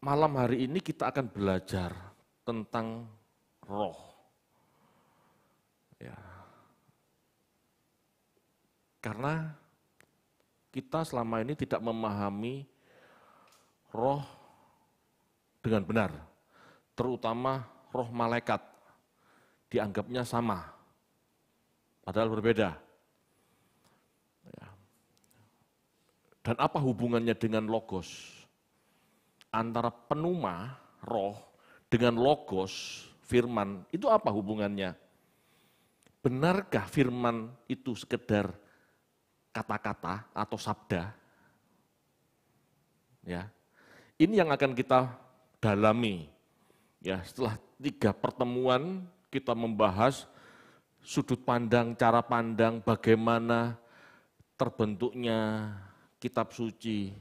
malam hari ini kita akan belajar tentang roh. Ya. Karena kita selama ini tidak memahami roh dengan benar, terutama roh malaikat dianggapnya sama, padahal berbeda. Ya. Dan apa hubungannya dengan logos? antara penuma, roh, dengan logos, firman, itu apa hubungannya? Benarkah firman itu sekedar kata-kata atau sabda? Ya. Ini yang akan kita dalami. Ya, setelah tiga pertemuan kita membahas sudut pandang, cara pandang bagaimana terbentuknya kitab suci,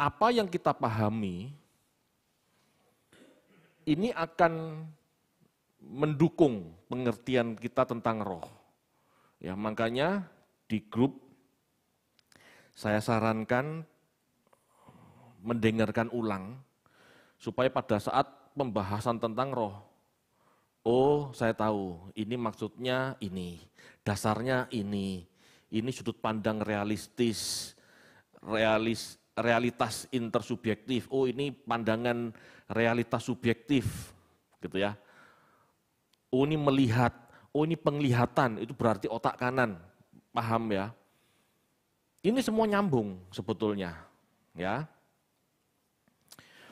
apa yang kita pahami ini akan mendukung pengertian kita tentang roh. Ya, makanya di grup saya sarankan mendengarkan ulang supaya pada saat pembahasan tentang roh oh saya tahu ini maksudnya ini dasarnya ini ini sudut pandang realistis realis realitas intersubjektif. Oh, ini pandangan realitas subjektif gitu ya. Oh, ini melihat, oh ini penglihatan, itu berarti otak kanan. Paham ya? Ini semua nyambung sebetulnya, ya.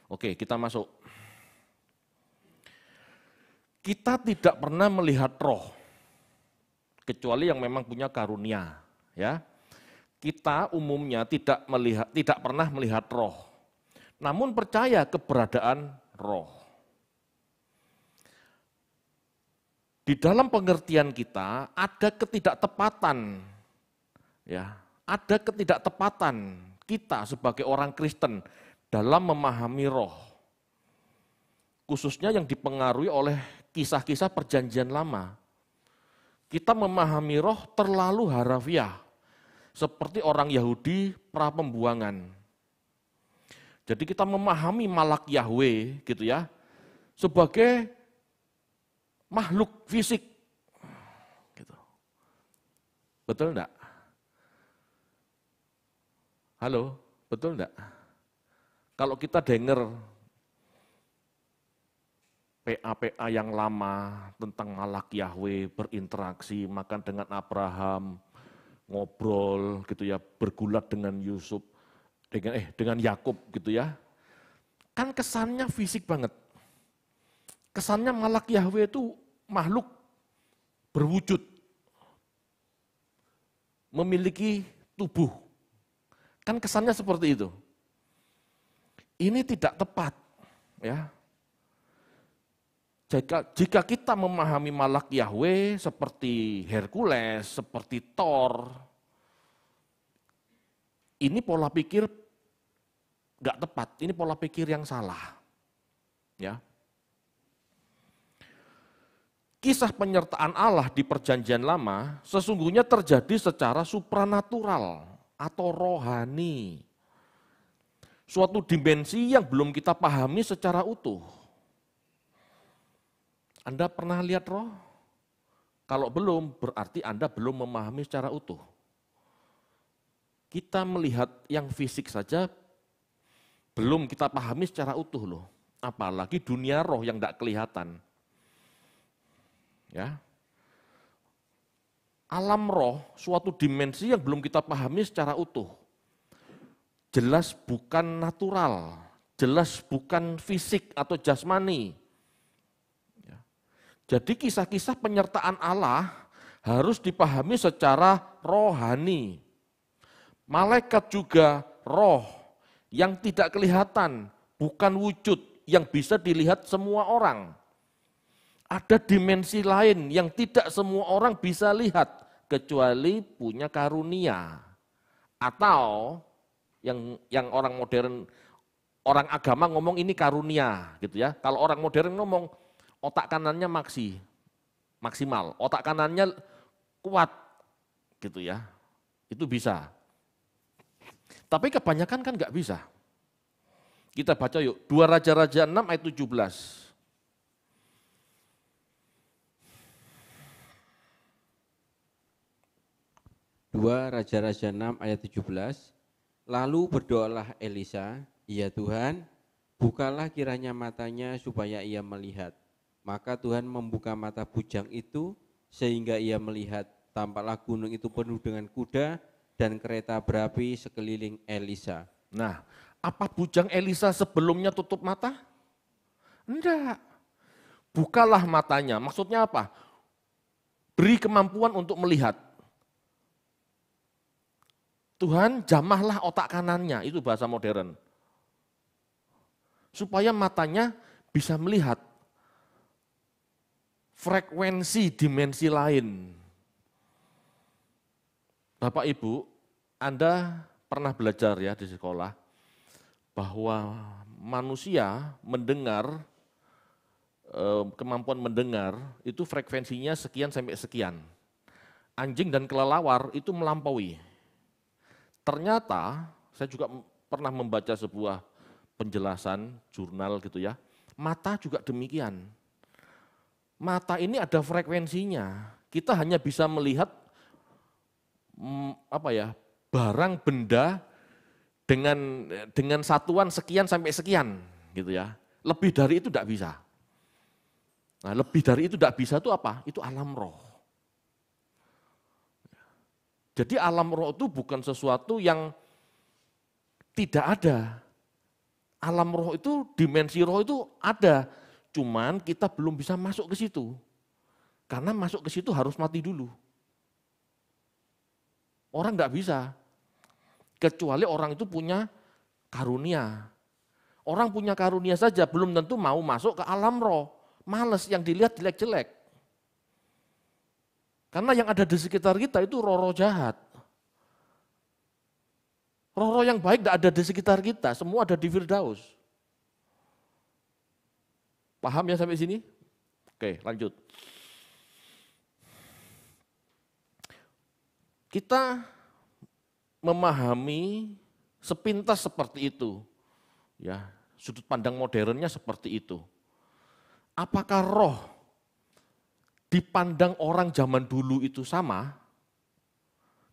Oke, kita masuk. Kita tidak pernah melihat roh kecuali yang memang punya karunia, ya. Kita umumnya tidak melihat tidak pernah melihat roh. Namun percaya keberadaan roh. Di dalam pengertian kita ada ketidaktepatan. Ya, ada ketidaktepatan kita sebagai orang Kristen dalam memahami roh. Khususnya yang dipengaruhi oleh kisah-kisah perjanjian lama. Kita memahami roh terlalu harafiah seperti orang Yahudi pra pembuangan. Jadi kita memahami malak Yahweh gitu ya sebagai makhluk fisik. Gitu. Betul enggak? Halo, betul enggak? Kalau kita dengar PA-PA yang lama tentang malak Yahweh berinteraksi, makan dengan Abraham, ngobrol gitu ya, bergulat dengan Yusuf, dengan eh dengan Yakub gitu ya. Kan kesannya fisik banget. Kesannya malak Yahweh itu makhluk berwujud memiliki tubuh. Kan kesannya seperti itu. Ini tidak tepat ya. Jika, jika kita memahami malak Yahweh seperti Hercules, seperti Thor, ini pola pikir nggak tepat, ini pola pikir yang salah. Ya. Kisah penyertaan Allah di perjanjian lama sesungguhnya terjadi secara supranatural atau rohani. Suatu dimensi yang belum kita pahami secara utuh anda pernah lihat roh? Kalau belum, berarti Anda belum memahami secara utuh. Kita melihat yang fisik saja belum kita pahami secara utuh loh. Apalagi dunia roh yang tidak kelihatan. Ya, alam roh suatu dimensi yang belum kita pahami secara utuh. Jelas bukan natural, jelas bukan fisik atau jasmani. Jadi kisah-kisah penyertaan Allah harus dipahami secara rohani. Malaikat juga roh yang tidak kelihatan, bukan wujud yang bisa dilihat semua orang. Ada dimensi lain yang tidak semua orang bisa lihat kecuali punya karunia. Atau yang yang orang modern orang agama ngomong ini karunia gitu ya. Kalau orang modern ngomong otak kanannya maksi, maksimal, otak kanannya kuat gitu ya, itu bisa. Tapi kebanyakan kan nggak bisa. Kita baca yuk, dua Raja-Raja 6 ayat 17. Dua Raja-Raja 6 ayat 17 Lalu berdoalah Elisa, Ya Tuhan, bukalah kiranya matanya supaya ia melihat. Maka Tuhan membuka mata bujang itu sehingga ia melihat tampaklah gunung itu penuh dengan kuda dan kereta berapi sekeliling Elisa. Nah, apa bujang Elisa sebelumnya tutup mata? Enggak. Bukalah matanya. Maksudnya apa? Beri kemampuan untuk melihat. Tuhan jamahlah otak kanannya, itu bahasa modern. Supaya matanya bisa melihat frekuensi dimensi lain. Bapak Ibu, Anda pernah belajar ya di sekolah bahwa manusia mendengar eh, kemampuan mendengar itu frekuensinya sekian sampai sekian. Anjing dan kelelawar itu melampaui. Ternyata saya juga pernah membaca sebuah penjelasan jurnal gitu ya. Mata juga demikian mata ini ada frekuensinya. Kita hanya bisa melihat mm, apa ya barang benda dengan dengan satuan sekian sampai sekian gitu ya. Lebih dari itu tidak bisa. Nah, lebih dari itu tidak bisa itu apa? Itu alam roh. Jadi alam roh itu bukan sesuatu yang tidak ada. Alam roh itu, dimensi roh itu ada Cuman kita belum bisa masuk ke situ. Karena masuk ke situ harus mati dulu. Orang nggak bisa. Kecuali orang itu punya karunia. Orang punya karunia saja belum tentu mau masuk ke alam roh. Males yang dilihat jelek-jelek. Karena yang ada di sekitar kita itu roh-roh jahat. Roh-roh yang baik tidak ada di sekitar kita, semua ada di Firdaus. Paham ya sampai sini? Oke, lanjut. Kita memahami sepintas seperti itu. Ya, sudut pandang modernnya seperti itu. Apakah roh dipandang orang zaman dulu itu sama?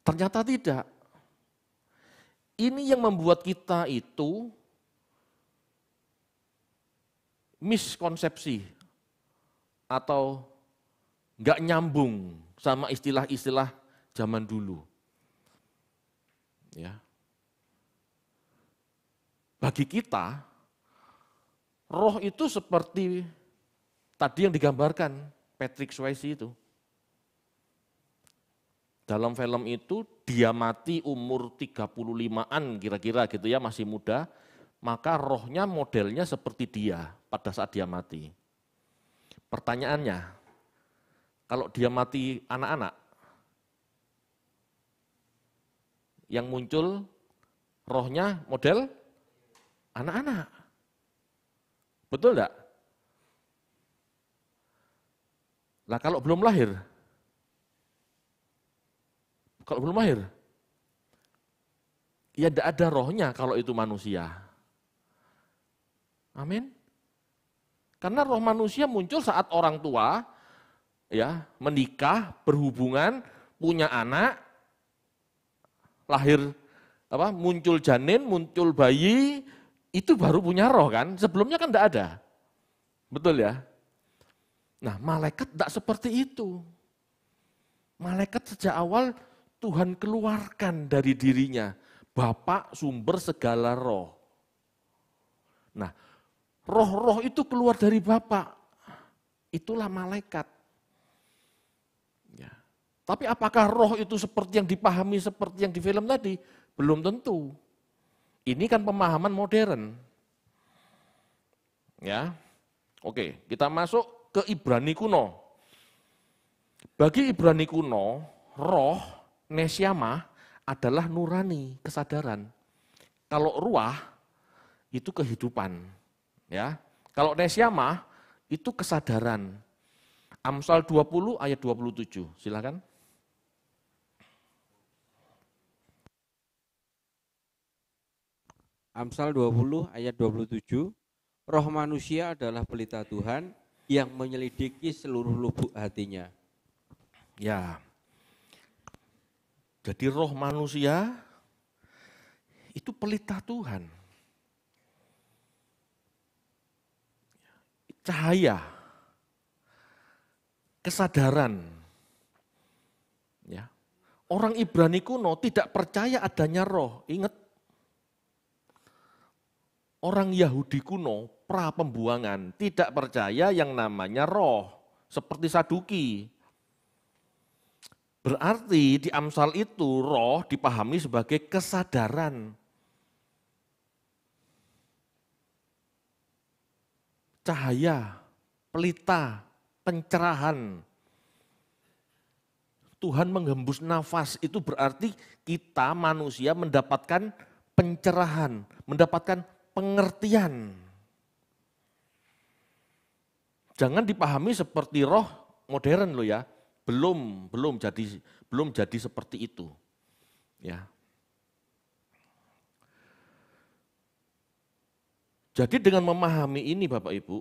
Ternyata tidak. Ini yang membuat kita itu miskonsepsi atau nggak nyambung sama istilah-istilah zaman dulu. Ya. Bagi kita, roh itu seperti tadi yang digambarkan Patrick Swayze itu. Dalam film itu dia mati umur 35-an kira-kira gitu ya, masih muda maka rohnya modelnya seperti dia pada saat dia mati. Pertanyaannya, kalau dia mati anak-anak, yang muncul rohnya model anak-anak. Betul enggak? Lah kalau belum lahir, kalau belum lahir, ya tidak ada rohnya kalau itu manusia. Amin. Karena roh manusia muncul saat orang tua ya, menikah, berhubungan, punya anak, lahir apa muncul janin, muncul bayi, itu baru punya roh kan? Sebelumnya kan tidak ada. Betul ya? Nah, malaikat tidak seperti itu. Malaikat sejak awal Tuhan keluarkan dari dirinya. Bapak sumber segala roh. Nah, Roh-roh itu keluar dari Bapak. Itulah malaikat. Ya. Tapi apakah roh itu seperti yang dipahami seperti yang di film tadi? Belum tentu. Ini kan pemahaman modern. Ya. Oke, kita masuk ke Ibrani kuno. Bagi Ibrani kuno, roh nesyama adalah nurani, kesadaran. Kalau ruah itu kehidupan. Ya. Kalau nesyamah itu kesadaran. Amsal 20 ayat 27. Silakan. Amsal 20 ayat 27, roh manusia adalah pelita Tuhan yang menyelidiki seluruh lubuk hatinya. Ya. Jadi roh manusia itu pelita Tuhan. cahaya, kesadaran. Ya. Orang Ibrani kuno tidak percaya adanya roh. Ingat, orang Yahudi kuno, pra pembuangan, tidak percaya yang namanya roh, seperti saduki. Berarti di Amsal itu roh dipahami sebagai kesadaran cahaya, pelita, pencerahan. Tuhan menghembus nafas itu berarti kita manusia mendapatkan pencerahan, mendapatkan pengertian. Jangan dipahami seperti roh modern lo ya. Belum, belum jadi belum jadi seperti itu. Ya. Jadi dengan memahami ini Bapak Ibu,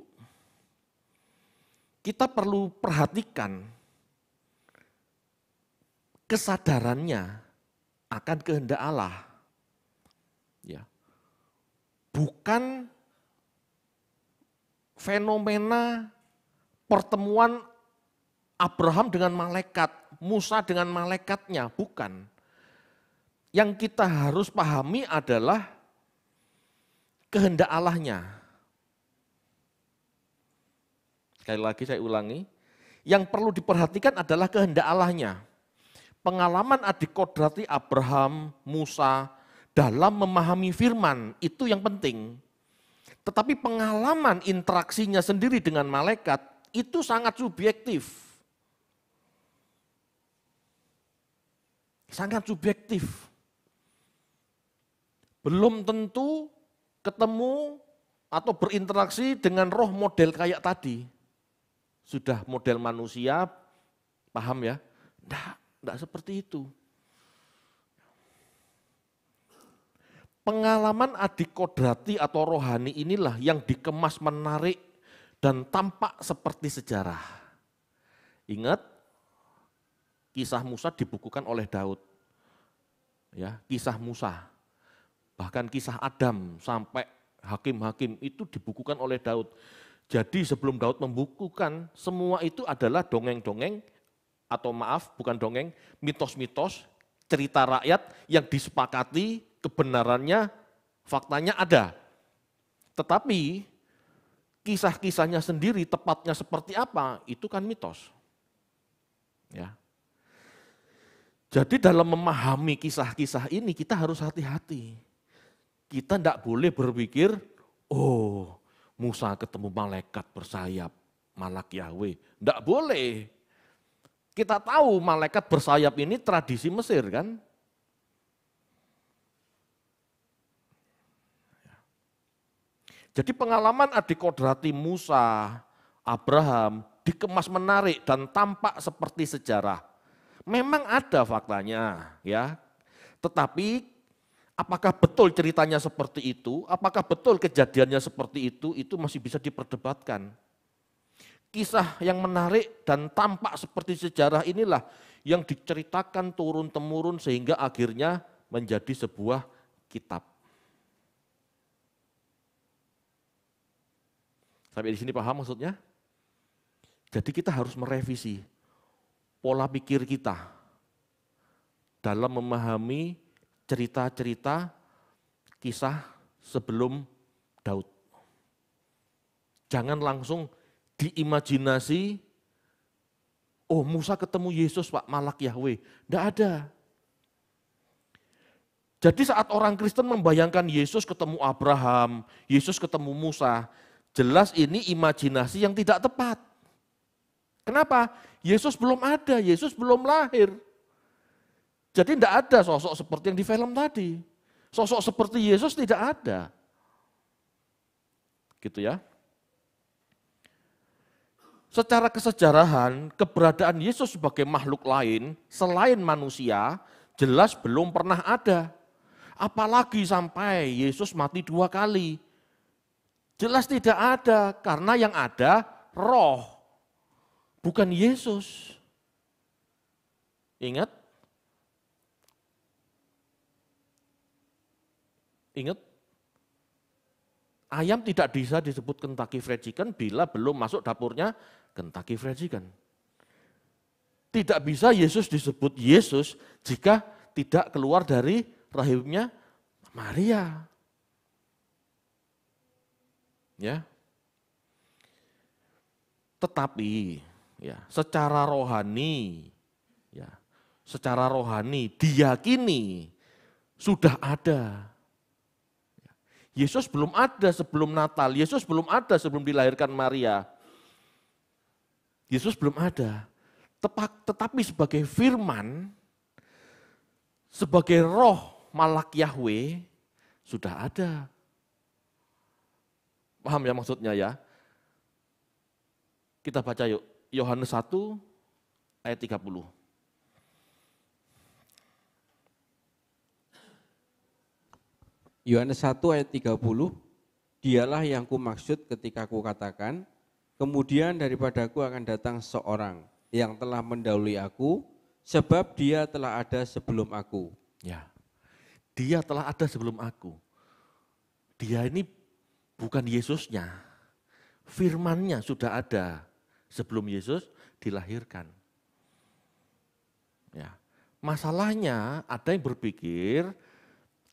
kita perlu perhatikan kesadarannya akan kehendak Allah. Ya. Bukan fenomena pertemuan Abraham dengan malaikat, Musa dengan malaikatnya, bukan. Yang kita harus pahami adalah kehendak Allahnya. Sekali lagi saya ulangi, yang perlu diperhatikan adalah kehendak Allahnya. Pengalaman adik kodrati Abraham, Musa, dalam memahami firman, itu yang penting. Tetapi pengalaman interaksinya sendiri dengan malaikat, itu sangat subjektif. Sangat subjektif. Belum tentu ketemu atau berinteraksi dengan roh model kayak tadi. Sudah model manusia, paham ya? Enggak, enggak seperti itu. Pengalaman adik kodrati atau rohani inilah yang dikemas menarik dan tampak seperti sejarah. Ingat, kisah Musa dibukukan oleh Daud. Ya, kisah Musa Bahkan kisah Adam sampai hakim-hakim itu dibukukan oleh Daud. Jadi sebelum Daud membukukan, semua itu adalah dongeng-dongeng atau maaf bukan dongeng, mitos-mitos, cerita rakyat yang disepakati kebenarannya, faktanya ada. Tetapi kisah-kisahnya sendiri tepatnya seperti apa, itu kan mitos. Ya. Jadi dalam memahami kisah-kisah ini kita harus hati-hati. Kita tidak boleh berpikir, oh Musa ketemu malaikat bersayap, malak Yahweh. Tidak boleh. Kita tahu malaikat bersayap ini tradisi Mesir kan. Jadi pengalaman adik kodrati Musa, Abraham dikemas menarik dan tampak seperti sejarah. Memang ada faktanya ya. Tetapi Apakah betul ceritanya seperti itu? Apakah betul kejadiannya seperti itu? Itu masih bisa diperdebatkan. Kisah yang menarik dan tampak seperti sejarah inilah yang diceritakan turun-temurun sehingga akhirnya menjadi sebuah kitab. Sampai di sini paham maksudnya? Jadi kita harus merevisi pola pikir kita dalam memahami cerita-cerita kisah sebelum Daud. Jangan langsung diimajinasi, oh Musa ketemu Yesus Pak Malak Yahweh. Tidak ada. Jadi saat orang Kristen membayangkan Yesus ketemu Abraham, Yesus ketemu Musa, jelas ini imajinasi yang tidak tepat. Kenapa? Yesus belum ada, Yesus belum lahir. Jadi tidak ada sosok seperti yang di film tadi. Sosok seperti Yesus tidak ada. Gitu ya. Secara kesejarahan, keberadaan Yesus sebagai makhluk lain selain manusia jelas belum pernah ada. Apalagi sampai Yesus mati dua kali. Jelas tidak ada, karena yang ada roh, bukan Yesus. Ingat, Ingat, ayam tidak bisa disebut Kentucky Fried Chicken bila belum masuk dapurnya Kentucky Fried Chicken. Tidak bisa Yesus disebut Yesus jika tidak keluar dari rahimnya Maria. Ya. Tetapi ya, secara rohani ya, secara rohani diyakini sudah ada Yesus belum ada sebelum Natal, Yesus belum ada sebelum dilahirkan Maria. Yesus belum ada. Tetapi sebagai firman, sebagai roh malak Yahweh, sudah ada. Paham ya maksudnya ya? Kita baca yuk, Yohanes 1 ayat 30. Yohanes 1 ayat 30, dialah yang ku maksud ketika ku katakan, kemudian daripadaku akan datang seorang yang telah mendahului aku, sebab dia telah ada sebelum aku. Ya, dia telah ada sebelum aku. Dia ini bukan Yesusnya, firmannya sudah ada sebelum Yesus dilahirkan. Ya. Masalahnya ada yang berpikir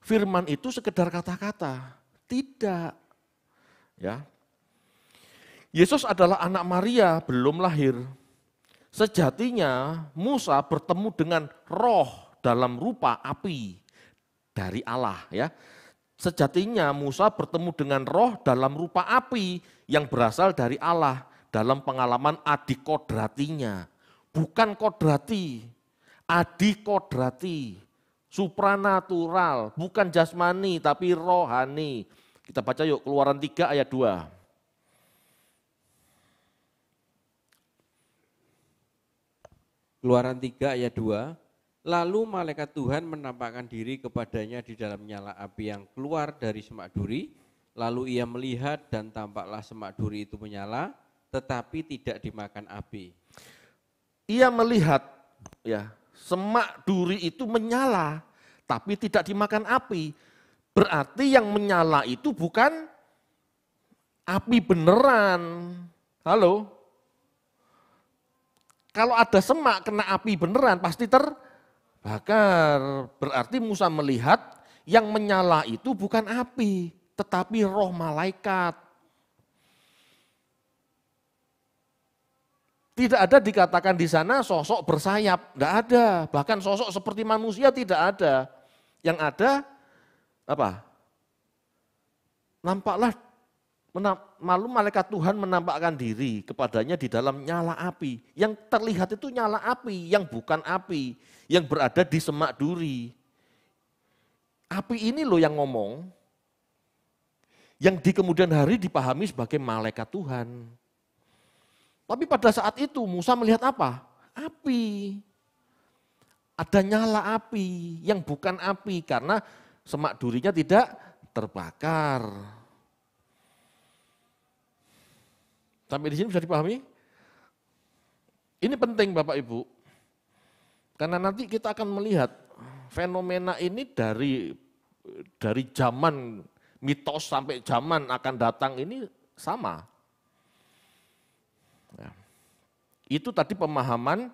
firman itu sekedar kata-kata. Tidak. Ya. Yesus adalah anak Maria, belum lahir. Sejatinya Musa bertemu dengan roh dalam rupa api dari Allah ya. Sejatinya Musa bertemu dengan roh dalam rupa api yang berasal dari Allah dalam pengalaman adikodratinya. Bukan kodrati, adikodrati supranatural, bukan jasmani tapi rohani. Kita baca yuk Keluaran 3 ayat 2. Keluaran 3 ayat 2. Lalu malaikat Tuhan menampakkan diri kepadanya di dalam nyala api yang keluar dari semak duri. Lalu ia melihat dan tampaklah semak duri itu menyala, tetapi tidak dimakan api. Ia melihat, ya, Semak duri itu menyala, tapi tidak dimakan api. Berarti yang menyala itu bukan api beneran. Halo? Kalau ada semak kena api beneran pasti terbakar. Berarti Musa melihat yang menyala itu bukan api, tetapi roh malaikat. Tidak ada dikatakan di sana sosok bersayap, tidak ada. Bahkan sosok seperti manusia tidak ada. Yang ada apa? Nampaklah malu malaikat Tuhan menampakkan diri kepadanya di dalam nyala api. Yang terlihat itu nyala api, yang bukan api, yang berada di semak duri. Api ini loh yang ngomong, yang di kemudian hari dipahami sebagai malaikat Tuhan. Tapi pada saat itu Musa melihat apa? Api. Ada nyala api yang bukan api karena semak durinya tidak terbakar. Sampai di sini bisa dipahami? Ini penting Bapak Ibu. Karena nanti kita akan melihat fenomena ini dari dari zaman mitos sampai zaman akan datang ini sama. Itu tadi pemahaman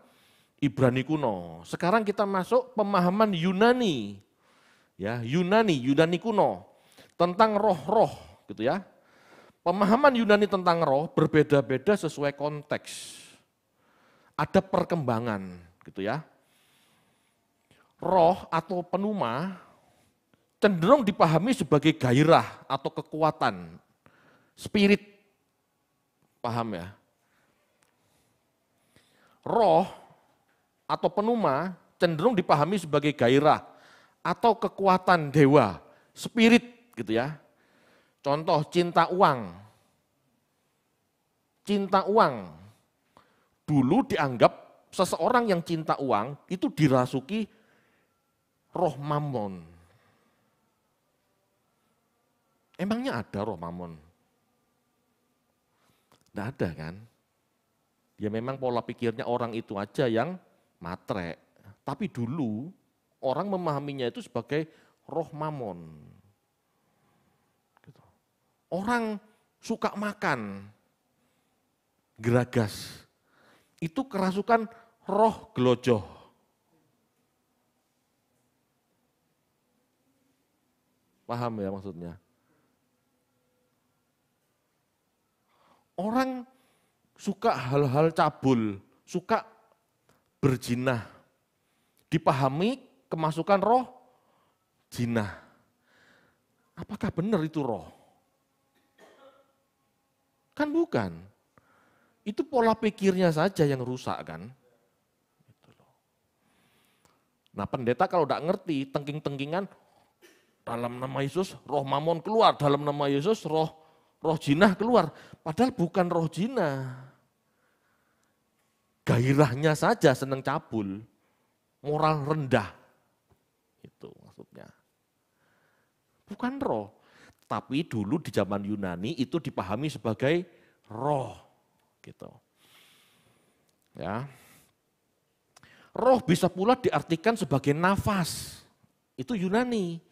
Ibrani kuno. Sekarang kita masuk pemahaman Yunani. Ya, Yunani, Yunani kuno tentang roh-roh gitu ya. Pemahaman Yunani tentang roh berbeda-beda sesuai konteks. Ada perkembangan gitu ya. Roh atau penuma cenderung dipahami sebagai gairah atau kekuatan, spirit. Paham ya? roh atau penuma cenderung dipahami sebagai gairah atau kekuatan dewa, spirit gitu ya. Contoh cinta uang. Cinta uang. Dulu dianggap seseorang yang cinta uang itu dirasuki roh mamon. Emangnya ada roh mamon? Tidak ada kan? Ya memang pola pikirnya orang itu aja yang matre. Tapi dulu orang memahaminya itu sebagai roh mamon. Gitu. Orang suka makan geragas. Itu kerasukan roh gelojoh. Paham ya maksudnya? Orang suka hal-hal cabul, suka berjinah. Dipahami kemasukan roh jinah. Apakah benar itu roh? Kan bukan. Itu pola pikirnya saja yang rusak kan. Gitu nah pendeta kalau tidak ngerti, tengking-tengkingan, dalam nama Yesus roh mamon keluar, dalam nama Yesus roh roh jinah keluar. Padahal bukan roh jinah. Gairahnya saja senang cabul. Moral rendah. Itu maksudnya. Bukan roh. Tapi dulu di zaman Yunani itu dipahami sebagai roh. Gitu. Ya. Roh bisa pula diartikan sebagai nafas. Itu Yunani.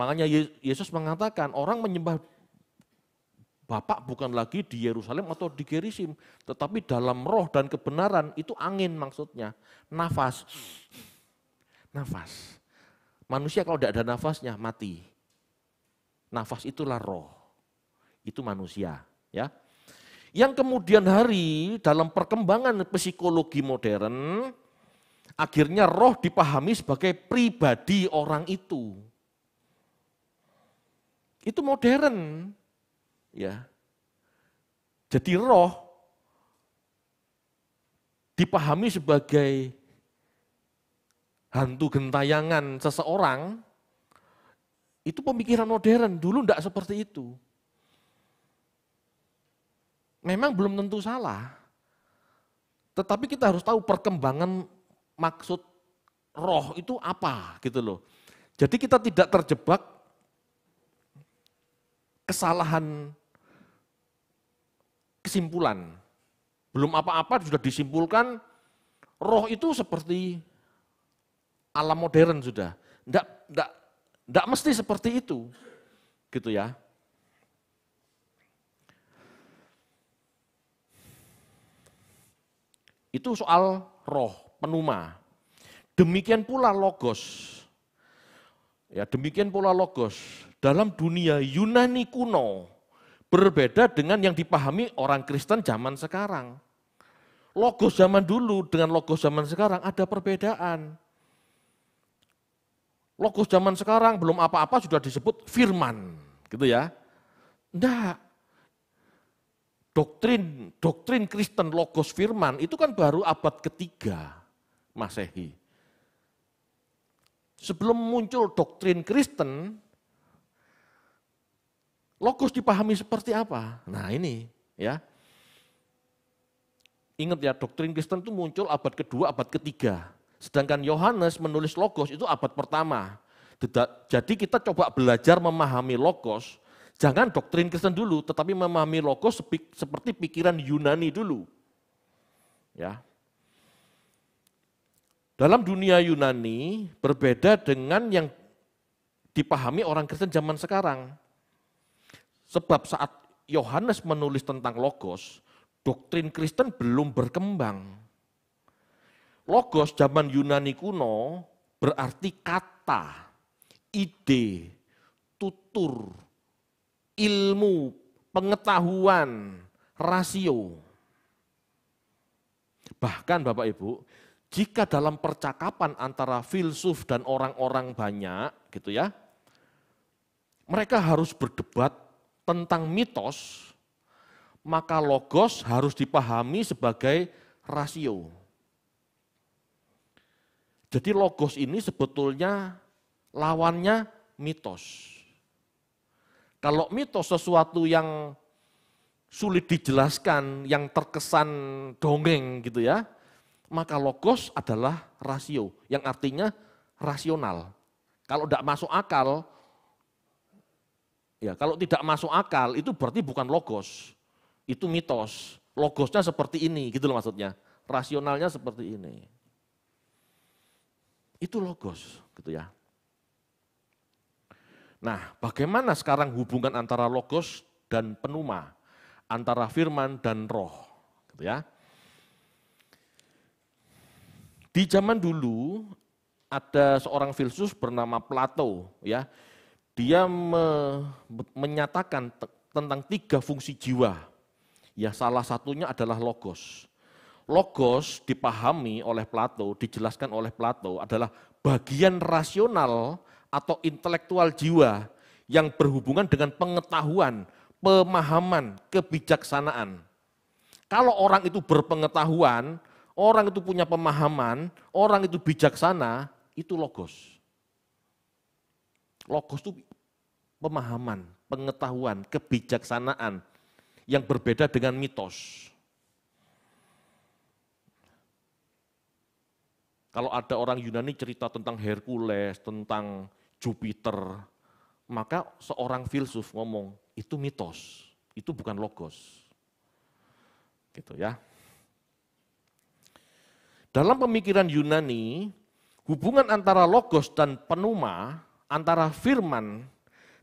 Makanya Yesus mengatakan orang menyembah Bapak bukan lagi di Yerusalem atau di Gerisim, tetapi dalam roh dan kebenaran itu angin maksudnya, nafas. Nafas. Manusia kalau tidak ada nafasnya mati. Nafas itulah roh. Itu manusia, ya. Yang kemudian hari dalam perkembangan psikologi modern akhirnya roh dipahami sebagai pribadi orang itu. Itu modern, Ya. Jadi roh dipahami sebagai hantu gentayangan seseorang itu pemikiran modern dulu tidak seperti itu. Memang belum tentu salah. Tetapi kita harus tahu perkembangan maksud roh itu apa gitu loh. Jadi kita tidak terjebak kesalahan kesimpulan. Belum apa-apa sudah disimpulkan, roh itu seperti alam modern sudah. Tidak, tidak, tidak mesti seperti itu. Gitu ya. Itu soal roh, penuma. Demikian pula logos. Ya, demikian pula logos. Dalam dunia Yunani kuno, Berbeda dengan yang dipahami orang Kristen zaman sekarang. Logos zaman dulu dengan logos zaman sekarang ada perbedaan. Logos zaman sekarang belum apa-apa sudah disebut firman, gitu ya. Enggak. Doktrin doktrin Kristen logos firman itu kan baru abad ketiga Masehi. Sebelum muncul doktrin Kristen, Logos dipahami seperti apa? Nah ini ya. Ingat ya doktrin Kristen itu muncul abad kedua, abad ketiga. Sedangkan Yohanes menulis logos itu abad pertama. Jadi kita coba belajar memahami logos, jangan doktrin Kristen dulu, tetapi memahami logos seperti pikiran Yunani dulu. Ya. Dalam dunia Yunani berbeda dengan yang dipahami orang Kristen zaman sekarang. Sebab saat Yohanes menulis tentang logos, doktrin Kristen belum berkembang. Logos zaman Yunani kuno berarti kata, ide, tutur, ilmu, pengetahuan, rasio. Bahkan Bapak Ibu, jika dalam percakapan antara filsuf dan orang-orang banyak gitu ya, mereka harus berdebat tentang mitos, maka logos harus dipahami sebagai rasio. Jadi logos ini sebetulnya lawannya mitos. Kalau mitos sesuatu yang sulit dijelaskan, yang terkesan dongeng gitu ya, maka logos adalah rasio, yang artinya rasional. Kalau tidak masuk akal, Ya, kalau tidak masuk akal itu berarti bukan logos. Itu mitos. Logosnya seperti ini, gitu loh maksudnya. Rasionalnya seperti ini. Itu logos, gitu ya. Nah, bagaimana sekarang hubungan antara logos dan penuma, antara firman dan roh, gitu ya. Di zaman dulu ada seorang filsuf bernama Plato, ya dia me, menyatakan tentang tiga fungsi jiwa. Ya salah satunya adalah logos. Logos dipahami oleh Plato, dijelaskan oleh Plato adalah bagian rasional atau intelektual jiwa yang berhubungan dengan pengetahuan, pemahaman, kebijaksanaan. Kalau orang itu berpengetahuan, orang itu punya pemahaman, orang itu bijaksana, itu logos. Logos itu pemahaman, pengetahuan, kebijaksanaan yang berbeda dengan mitos. Kalau ada orang Yunani cerita tentang Hercules, tentang Jupiter, maka seorang filsuf ngomong, itu mitos, itu bukan logos. Gitu ya. Dalam pemikiran Yunani, hubungan antara logos dan penuma antara firman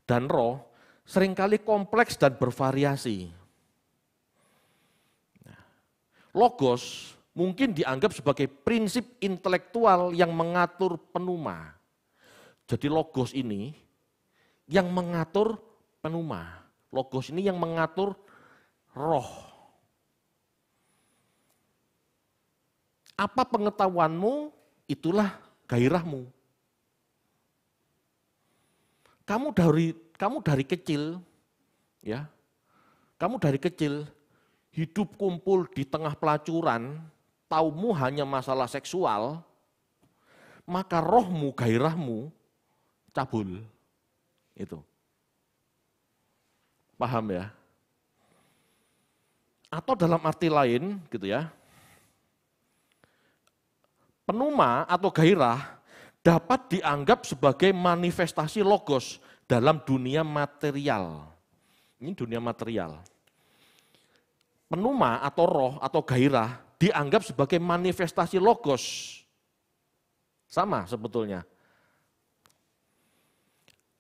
dan roh seringkali kompleks dan bervariasi. Nah, logos mungkin dianggap sebagai prinsip intelektual yang mengatur penuma. Jadi logos ini yang mengatur penuma. Logos ini yang mengatur roh. Apa pengetahuanmu, itulah gairahmu kamu dari kamu dari kecil ya. Kamu dari kecil hidup kumpul di tengah pelacuran, taumu hanya masalah seksual, maka rohmu, gairahmu cabul. Itu. Paham ya? Atau dalam arti lain gitu ya. Penuma atau gairah dapat dianggap sebagai manifestasi logos dalam dunia material. Ini dunia material. Penuma atau roh atau gairah dianggap sebagai manifestasi logos. Sama sebetulnya.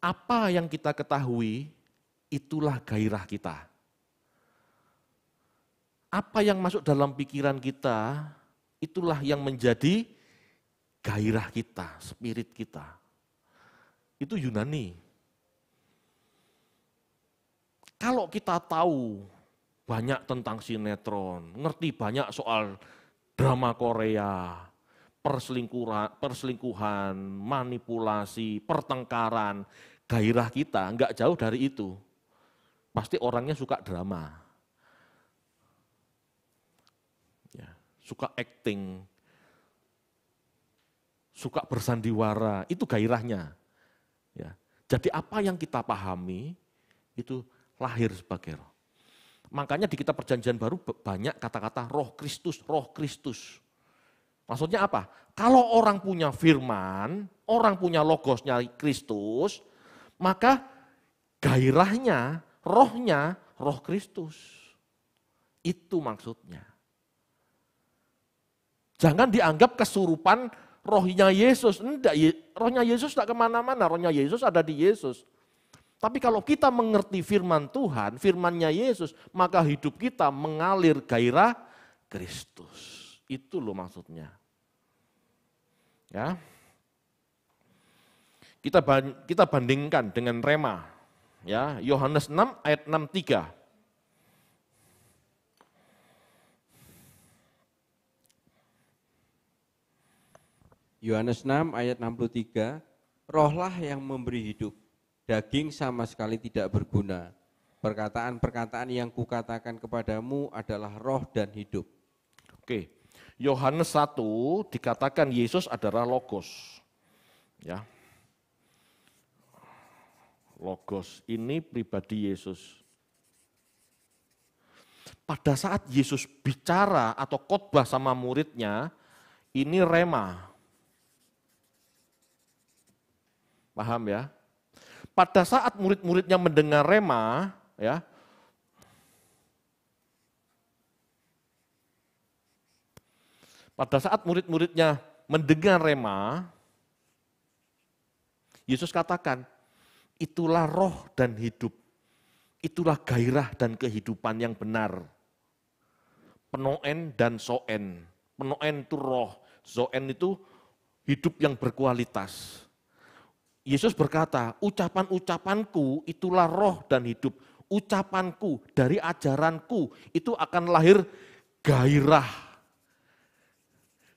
Apa yang kita ketahui, itulah gairah kita. Apa yang masuk dalam pikiran kita, itulah yang menjadi gairah kita, spirit kita. Itu Yunani. Kalau kita tahu banyak tentang sinetron, ngerti banyak soal drama Korea, perselingkuhan, perselingkuhan, manipulasi, pertengkaran, gairah kita enggak jauh dari itu. Pasti orangnya suka drama, ya, suka acting, suka bersandiwara, itu gairahnya. Ya. Jadi apa yang kita pahami itu lahir sebagai roh. Makanya di kitab perjanjian baru banyak kata-kata roh Kristus, roh Kristus. Maksudnya apa? Kalau orang punya firman, orang punya logosnya Kristus, maka gairahnya, rohnya, roh Kristus. Itu maksudnya. Jangan dianggap kesurupan rohnya Yesus. Enggak, rohnya Yesus tidak kemana-mana, rohnya Yesus ada di Yesus. Tapi kalau kita mengerti firman Tuhan, firmannya Yesus, maka hidup kita mengalir gairah Kristus. Itu loh maksudnya. Ya. Kita kita bandingkan dengan rema. Ya, Yohanes 6 ayat 63. Yohanes 6 ayat 63, rohlah yang memberi hidup, daging sama sekali tidak berguna. Perkataan-perkataan yang kukatakan kepadamu adalah roh dan hidup. Oke, Yohanes 1 dikatakan Yesus adalah logos. Ya. Logos ini pribadi Yesus. Pada saat Yesus bicara atau khotbah sama muridnya, ini rema, Paham ya? Pada saat murid-muridnya mendengar rema, ya, pada saat murid-muridnya mendengar rema, Yesus katakan, itulah roh dan hidup, itulah gairah dan kehidupan yang benar. Penoen dan soen, penoen itu roh, soen itu hidup yang berkualitas. Yesus berkata, ucapan-ucapanku itulah roh dan hidup. Ucapanku dari ajaranku itu akan lahir gairah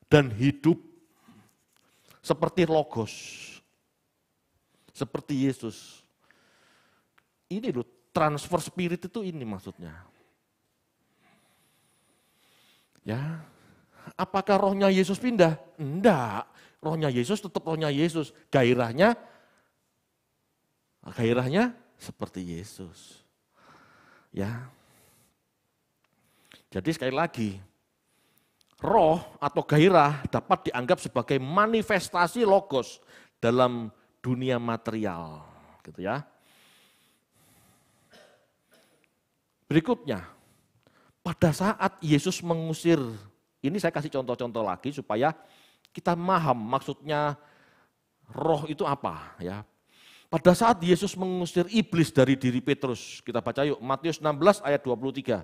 dan hidup seperti logos, seperti Yesus. Ini loh, transfer spirit itu ini maksudnya. Ya, apakah rohnya Yesus pindah? Enggak, rohnya Yesus tetap rohnya Yesus. Gairahnya Gairahnya seperti Yesus. Ya. Jadi sekali lagi, roh atau gairah dapat dianggap sebagai manifestasi logos dalam dunia material, gitu ya. Berikutnya, pada saat Yesus mengusir, ini saya kasih contoh-contoh lagi supaya kita maham maksudnya roh itu apa ya. Pada saat Yesus mengusir iblis dari diri Petrus, kita baca yuk Matius 16 ayat 23.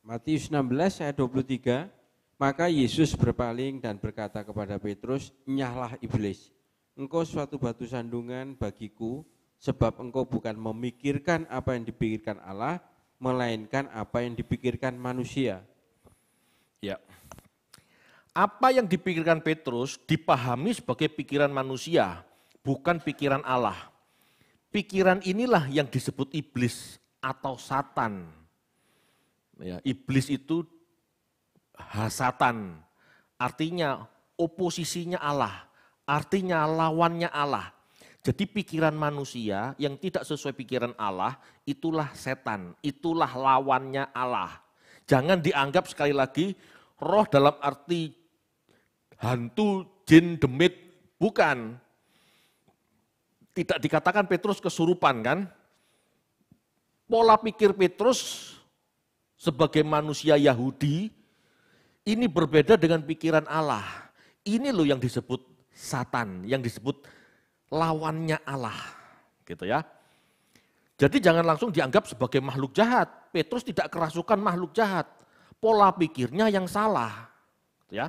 Matius 16 ayat 23, maka Yesus berpaling dan berkata kepada Petrus, "Nyahlah iblis. Engkau suatu batu sandungan bagiku, sebab engkau bukan memikirkan apa yang dipikirkan Allah, melainkan apa yang dipikirkan manusia." Ya. Apa yang dipikirkan Petrus dipahami sebagai pikiran manusia, bukan pikiran Allah. Pikiran inilah yang disebut iblis atau satan. Ya, iblis itu hasatan, artinya oposisinya Allah, artinya lawannya Allah. Jadi pikiran manusia yang tidak sesuai pikiran Allah, itulah setan, itulah lawannya Allah. Jangan dianggap sekali lagi roh dalam arti hantu, jin, demit, bukan. Tidak dikatakan Petrus kesurupan kan? Pola pikir Petrus sebagai manusia Yahudi ini berbeda dengan pikiran Allah. Ini loh yang disebut satan, yang disebut lawannya Allah. Gitu ya. Jadi jangan langsung dianggap sebagai makhluk jahat. Petrus tidak kerasukan makhluk jahat. Pola pikirnya yang salah. Gitu ya.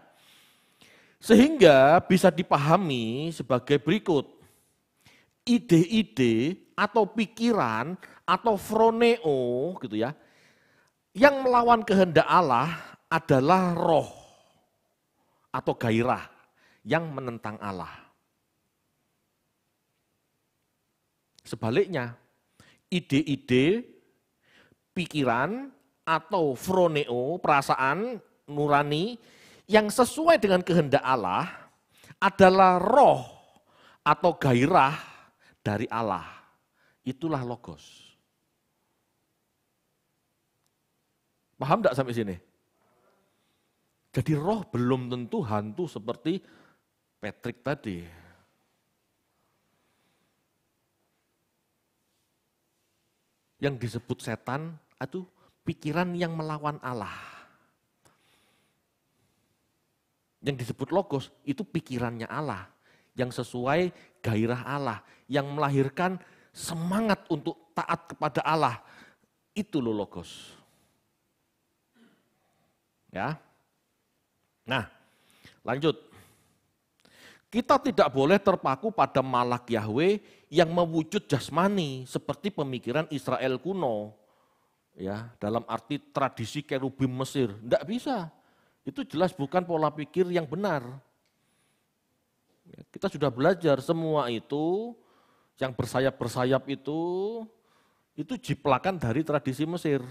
Sehingga bisa dipahami sebagai berikut. Ide-ide atau pikiran atau froneo gitu ya. Yang melawan kehendak Allah adalah roh atau gairah yang menentang Allah. Sebaliknya, ide-ide, pikiran, atau froneo, perasaan, nurani, yang sesuai dengan kehendak Allah adalah roh atau gairah dari Allah. Itulah logos. Paham tidak sampai sini? Jadi roh belum tentu hantu seperti Patrick tadi. Yang disebut setan itu pikiran yang melawan Allah yang disebut logos itu pikirannya Allah yang sesuai gairah Allah yang melahirkan semangat untuk taat kepada Allah itu lo logos ya nah lanjut kita tidak boleh terpaku pada malak Yahweh yang mewujud jasmani seperti pemikiran Israel kuno ya dalam arti tradisi kerubim Mesir tidak bisa itu jelas bukan pola pikir yang benar. Kita sudah belajar semua itu, yang bersayap-bersayap itu, itu jiplakan dari tradisi Mesir.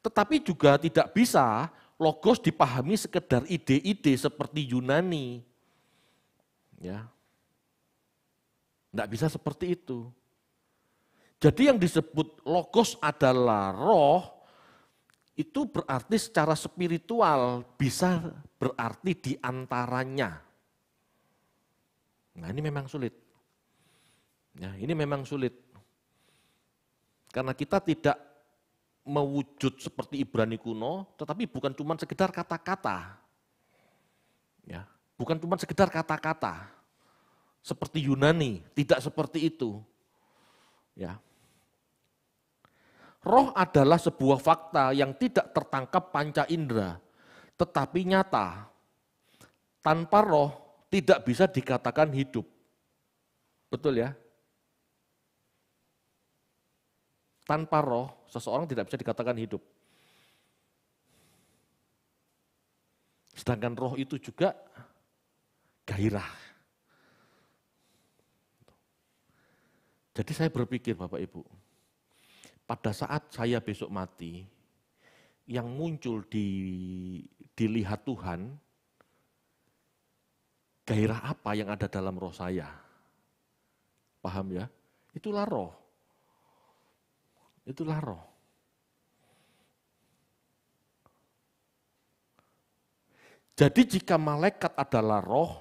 Tetapi juga tidak bisa logos dipahami sekedar ide-ide seperti Yunani. Ya. Tidak bisa seperti itu. Jadi yang disebut logos adalah roh itu berarti secara spiritual bisa berarti diantaranya. Nah ini memang sulit. Ya, ini memang sulit. Karena kita tidak mewujud seperti Ibrani kuno, tetapi bukan cuma sekedar kata-kata. Ya, bukan cuma sekedar kata-kata. Seperti Yunani, tidak seperti itu. Ya, Roh adalah sebuah fakta yang tidak tertangkap panca indera, tetapi nyata. Tanpa roh tidak bisa dikatakan hidup. Betul ya? Tanpa roh seseorang tidak bisa dikatakan hidup. Sedangkan roh itu juga gairah. Jadi saya berpikir Bapak Ibu, pada saat saya besok mati, yang muncul di dilihat Tuhan, gairah apa yang ada dalam roh saya? Paham ya? Itulah roh. Itulah roh. Jadi jika malaikat adalah roh,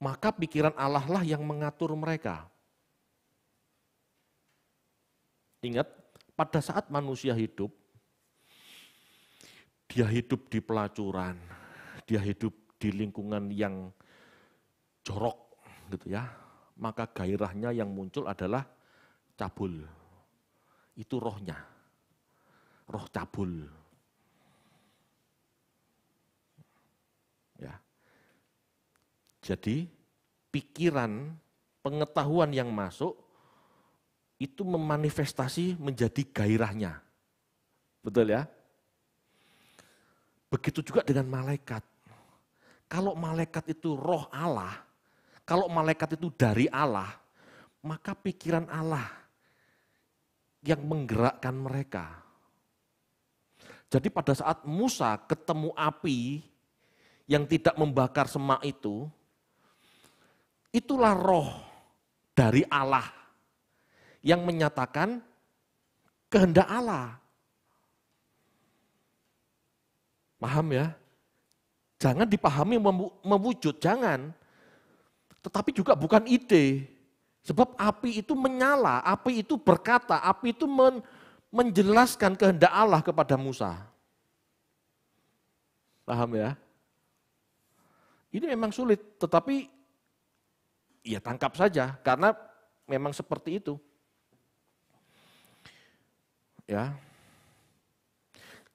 maka pikiran Allah lah yang mengatur mereka. Ingat, pada saat manusia hidup, dia hidup di pelacuran, dia hidup di lingkungan yang jorok gitu ya. Maka gairahnya yang muncul adalah cabul. Itu rohnya. Roh cabul. Ya. Jadi pikiran, pengetahuan yang masuk itu memanifestasi menjadi gairahnya. Betul ya? Begitu juga dengan malaikat. Kalau malaikat itu roh Allah, kalau malaikat itu dari Allah, maka pikiran Allah yang menggerakkan mereka. Jadi pada saat Musa ketemu api yang tidak membakar semak itu, itulah roh dari Allah yang menyatakan kehendak Allah. Paham ya? Jangan dipahami mewujud, jangan. Tetapi juga bukan ide. Sebab api itu menyala, api itu berkata, api itu men, menjelaskan kehendak Allah kepada Musa. Paham ya? Ini memang sulit, tetapi ya tangkap saja karena memang seperti itu. Ya.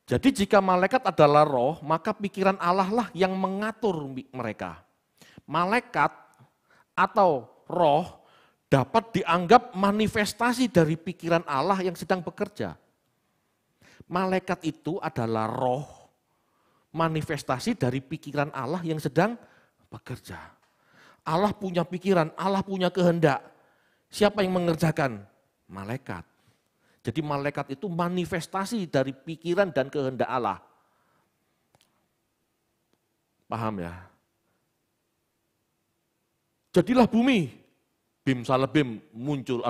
Jadi jika malaikat adalah roh, maka pikiran Allah lah yang mengatur mereka. Malaikat atau roh dapat dianggap manifestasi dari pikiran Allah yang sedang bekerja. Malaikat itu adalah roh manifestasi dari pikiran Allah yang sedang bekerja. Allah punya pikiran, Allah punya kehendak. Siapa yang mengerjakan? Malaikat. Jadi malaikat itu manifestasi dari pikiran dan kehendak Allah. Paham ya? Jadilah bumi. Bim salabim muncul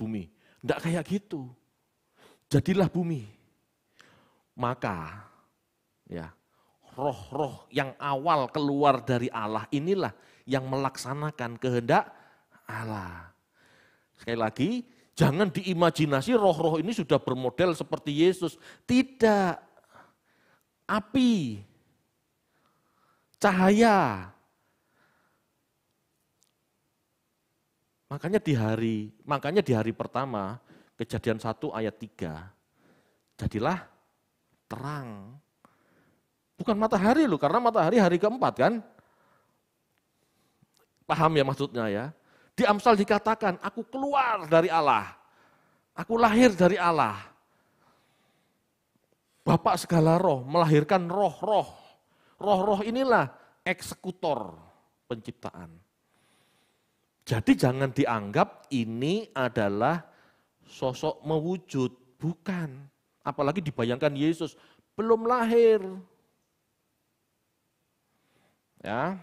bumi. Tidak kayak gitu. Jadilah bumi. Maka ya roh-roh yang awal keluar dari Allah inilah yang melaksanakan kehendak Allah. Sekali lagi, Jangan diimajinasi roh-roh ini sudah bermodel seperti Yesus. Tidak. Api. Cahaya. Makanya di hari, makanya di hari pertama, kejadian 1 ayat 3, jadilah terang. Bukan matahari loh, karena matahari hari keempat kan. Paham ya maksudnya ya. Di Amsal dikatakan, aku keluar dari Allah. Aku lahir dari Allah. Bapak segala roh, melahirkan roh-roh. Roh-roh inilah eksekutor penciptaan. Jadi jangan dianggap ini adalah sosok mewujud, bukan. Apalagi dibayangkan Yesus belum lahir. Ya.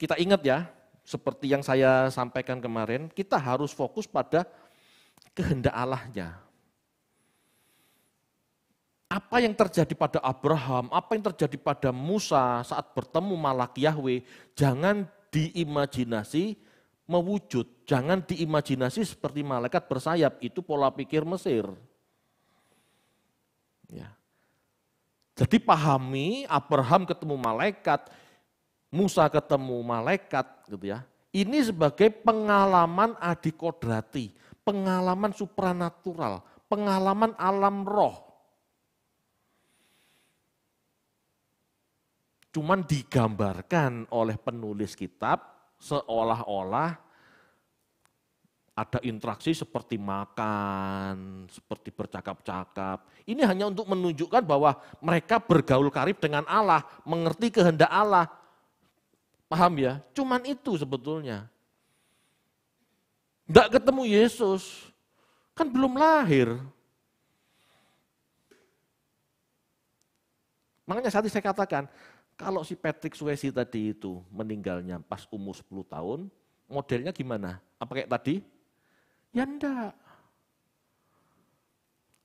kita ingat ya, seperti yang saya sampaikan kemarin, kita harus fokus pada kehendak Allahnya. Apa yang terjadi pada Abraham, apa yang terjadi pada Musa saat bertemu Malak Yahweh, jangan diimajinasi mewujud, jangan diimajinasi seperti malaikat bersayap, itu pola pikir Mesir. Ya. Jadi pahami Abraham ketemu malaikat, Musa ketemu malaikat gitu ya. Ini sebagai pengalaman adikodrati, pengalaman supranatural, pengalaman alam roh. Cuman digambarkan oleh penulis kitab seolah-olah ada interaksi seperti makan, seperti bercakap-cakap. Ini hanya untuk menunjukkan bahwa mereka bergaul karib dengan Allah, mengerti kehendak Allah. Paham ya? Cuman itu sebetulnya. Tidak ketemu Yesus. Kan belum lahir. Makanya saat saya katakan, kalau si Patrick Suesi tadi itu meninggalnya pas umur 10 tahun, modelnya gimana? Apa kayak tadi? Ya enggak.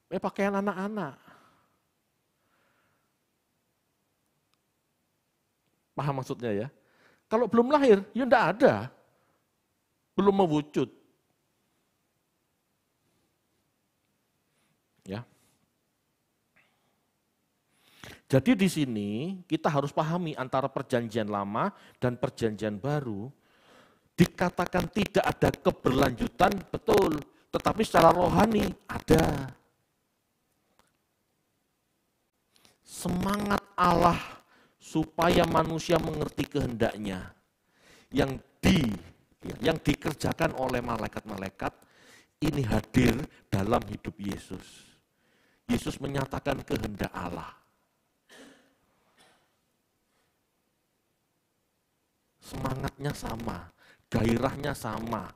Ya pakaian anak-anak. Paham maksudnya ya? Kalau belum lahir, ya enggak ada. Belum mewujud. Ya. Jadi di sini kita harus pahami antara perjanjian lama dan perjanjian baru. Dikatakan tidak ada keberlanjutan, betul. Tetapi secara rohani ada. Semangat Allah supaya manusia mengerti kehendaknya yang di yang dikerjakan oleh malaikat-malaikat ini hadir dalam hidup Yesus. Yesus menyatakan kehendak Allah. Semangatnya sama, gairahnya sama,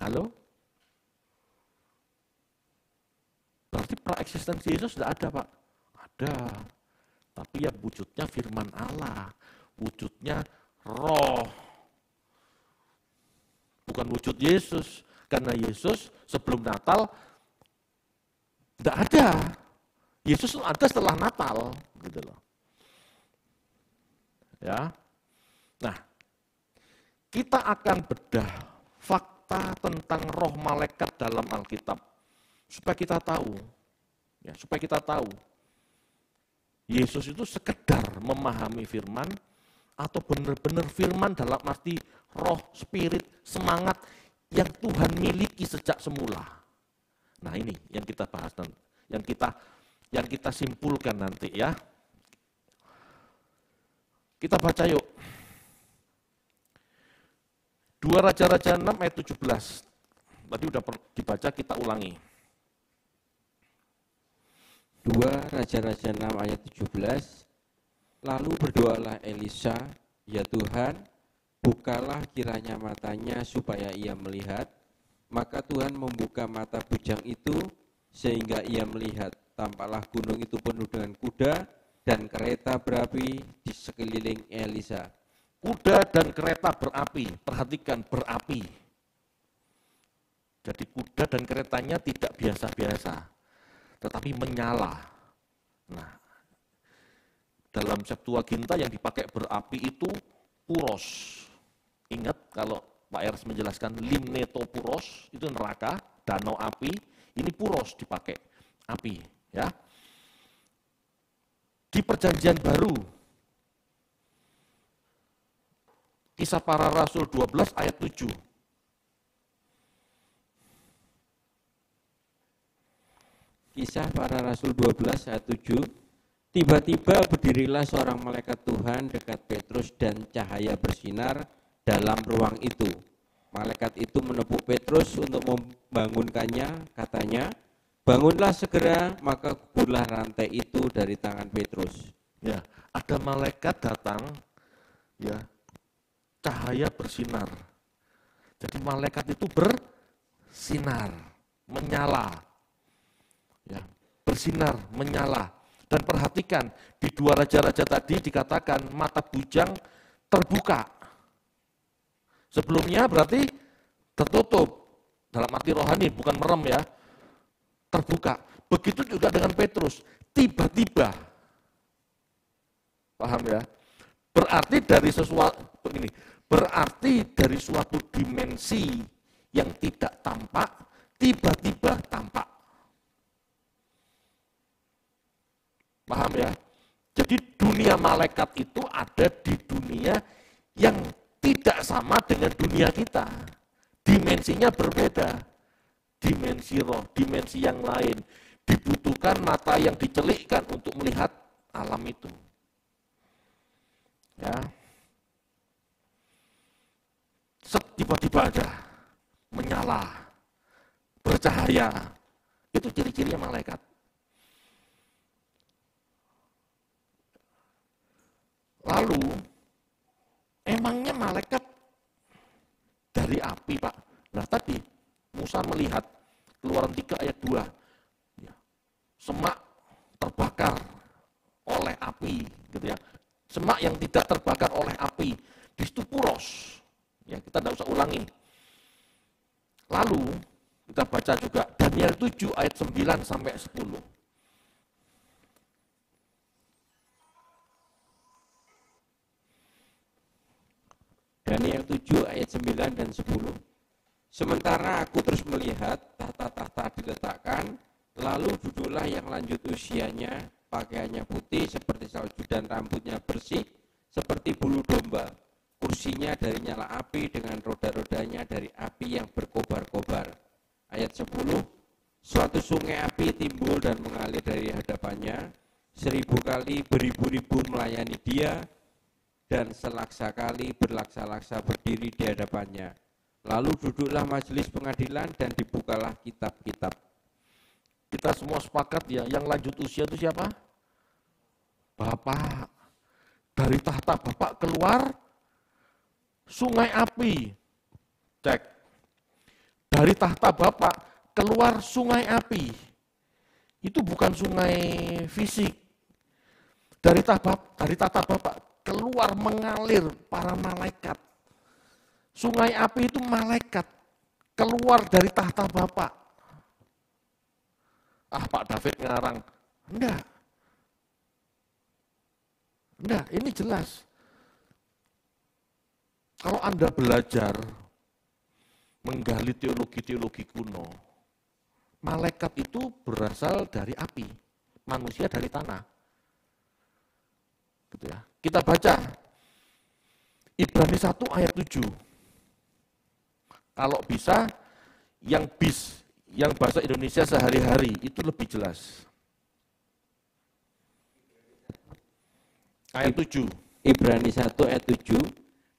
Halo? berarti eksistensi Yesus sudah ada Pak? Ada. Tapi ya wujudnya firman Allah, wujudnya roh. Bukan wujud Yesus. Karena Yesus sebelum Natal tidak ada. Yesus ada setelah Natal. Gitu loh. Ya. Nah, kita akan bedah fakta tentang roh malaikat dalam Alkitab supaya kita tahu ya, supaya kita tahu Yesus itu sekedar memahami firman atau benar-benar firman dalam arti roh, spirit, semangat yang Tuhan miliki sejak semula. Nah, ini yang kita bahas dan yang kita yang kita simpulkan nanti ya. Kita baca yuk. Dua Raja-Raja 6 ayat 17. Tadi udah dibaca, kita ulangi. 2 Raja-Raja 6 ayat 17 Lalu berdoalah Elisa, ya Tuhan, bukalah kiranya matanya supaya ia melihat. Maka Tuhan membuka mata bujang itu sehingga ia melihat. Tampaklah gunung itu penuh dengan kuda dan kereta berapi di sekeliling Elisa. Kuda dan kereta berapi, perhatikan berapi. Jadi kuda dan keretanya tidak biasa-biasa tetapi menyala. Nah, dalam Septuaginta yang dipakai berapi itu puros. Ingat kalau Pak Ers menjelaskan limneto puros itu neraka, danau api, ini puros dipakai api, ya. Di perjanjian baru Kisah para Rasul 12 ayat 7 Kisah para Rasul 12 ayat 7 Tiba-tiba berdirilah seorang malaikat Tuhan dekat Petrus dan cahaya bersinar dalam ruang itu. Malaikat itu menepuk Petrus untuk membangunkannya, katanya, bangunlah segera, maka kuburlah rantai itu dari tangan Petrus. Ya, ada malaikat datang, ya, cahaya bersinar. Jadi malaikat itu bersinar, menyala ya, bersinar, menyala. Dan perhatikan, di dua raja-raja tadi dikatakan mata bujang terbuka. Sebelumnya berarti tertutup. Dalam arti rohani, bukan merem ya. Terbuka. Begitu juga dengan Petrus. Tiba-tiba. Paham ya? Berarti dari sesuatu, begini, berarti dari suatu dimensi yang tidak tampak, tiba-tiba tampak. Paham ya? Jadi dunia malaikat itu ada di dunia yang tidak sama dengan dunia kita. Dimensinya berbeda. Dimensi roh, dimensi yang lain. Dibutuhkan mata yang dicelikkan untuk melihat alam itu. Ya. tiba-tiba ada menyala, bercahaya. Itu ciri-cirinya malaikat. Lalu, emangnya malaikat dari api, Pak? Nah, tadi Musa melihat keluaran 3 ayat 2. Ya, semak terbakar oleh api, gitu ya. Semak yang tidak terbakar oleh api. Di situ puros. Ya, kita tidak usah ulangi. Lalu, kita baca juga Daniel 7 ayat 9 sampai 10. Daniel yang 7 ayat 9 dan 10. Sementara aku terus melihat tahta-tahta diletakkan, lalu duduklah yang lanjut usianya, pakaiannya putih seperti salju dan rambutnya bersih seperti bulu domba. Kursinya dari nyala api dengan roda-rodanya dari api yang berkobar-kobar. Ayat 10, suatu sungai api timbul dan mengalir dari hadapannya, seribu kali beribu-ribu melayani dia, dan selaksa kali berlaksa-laksa berdiri di hadapannya. Lalu duduklah majelis pengadilan dan dibukalah kitab-kitab. Kita semua sepakat ya, yang lanjut usia itu siapa? Bapak. Dari tahta Bapak keluar sungai api. Cek. Dari tahta Bapak keluar sungai api. Itu bukan sungai fisik. Dari tahta, dari tahta Bapak keluar mengalir para malaikat. Sungai api itu malaikat keluar dari tahta Bapak. Ah Pak David ngarang. Enggak. Enggak, ini jelas. Kalau Anda belajar menggali teologi-teologi kuno, malaikat itu berasal dari api, manusia dari tanah. Gitu ya. Kita baca Ibrani 1 ayat 7. Kalau bisa yang bis, yang bahasa Indonesia sehari-hari itu lebih jelas. Ayat 7. Ibrani 1 ayat 7.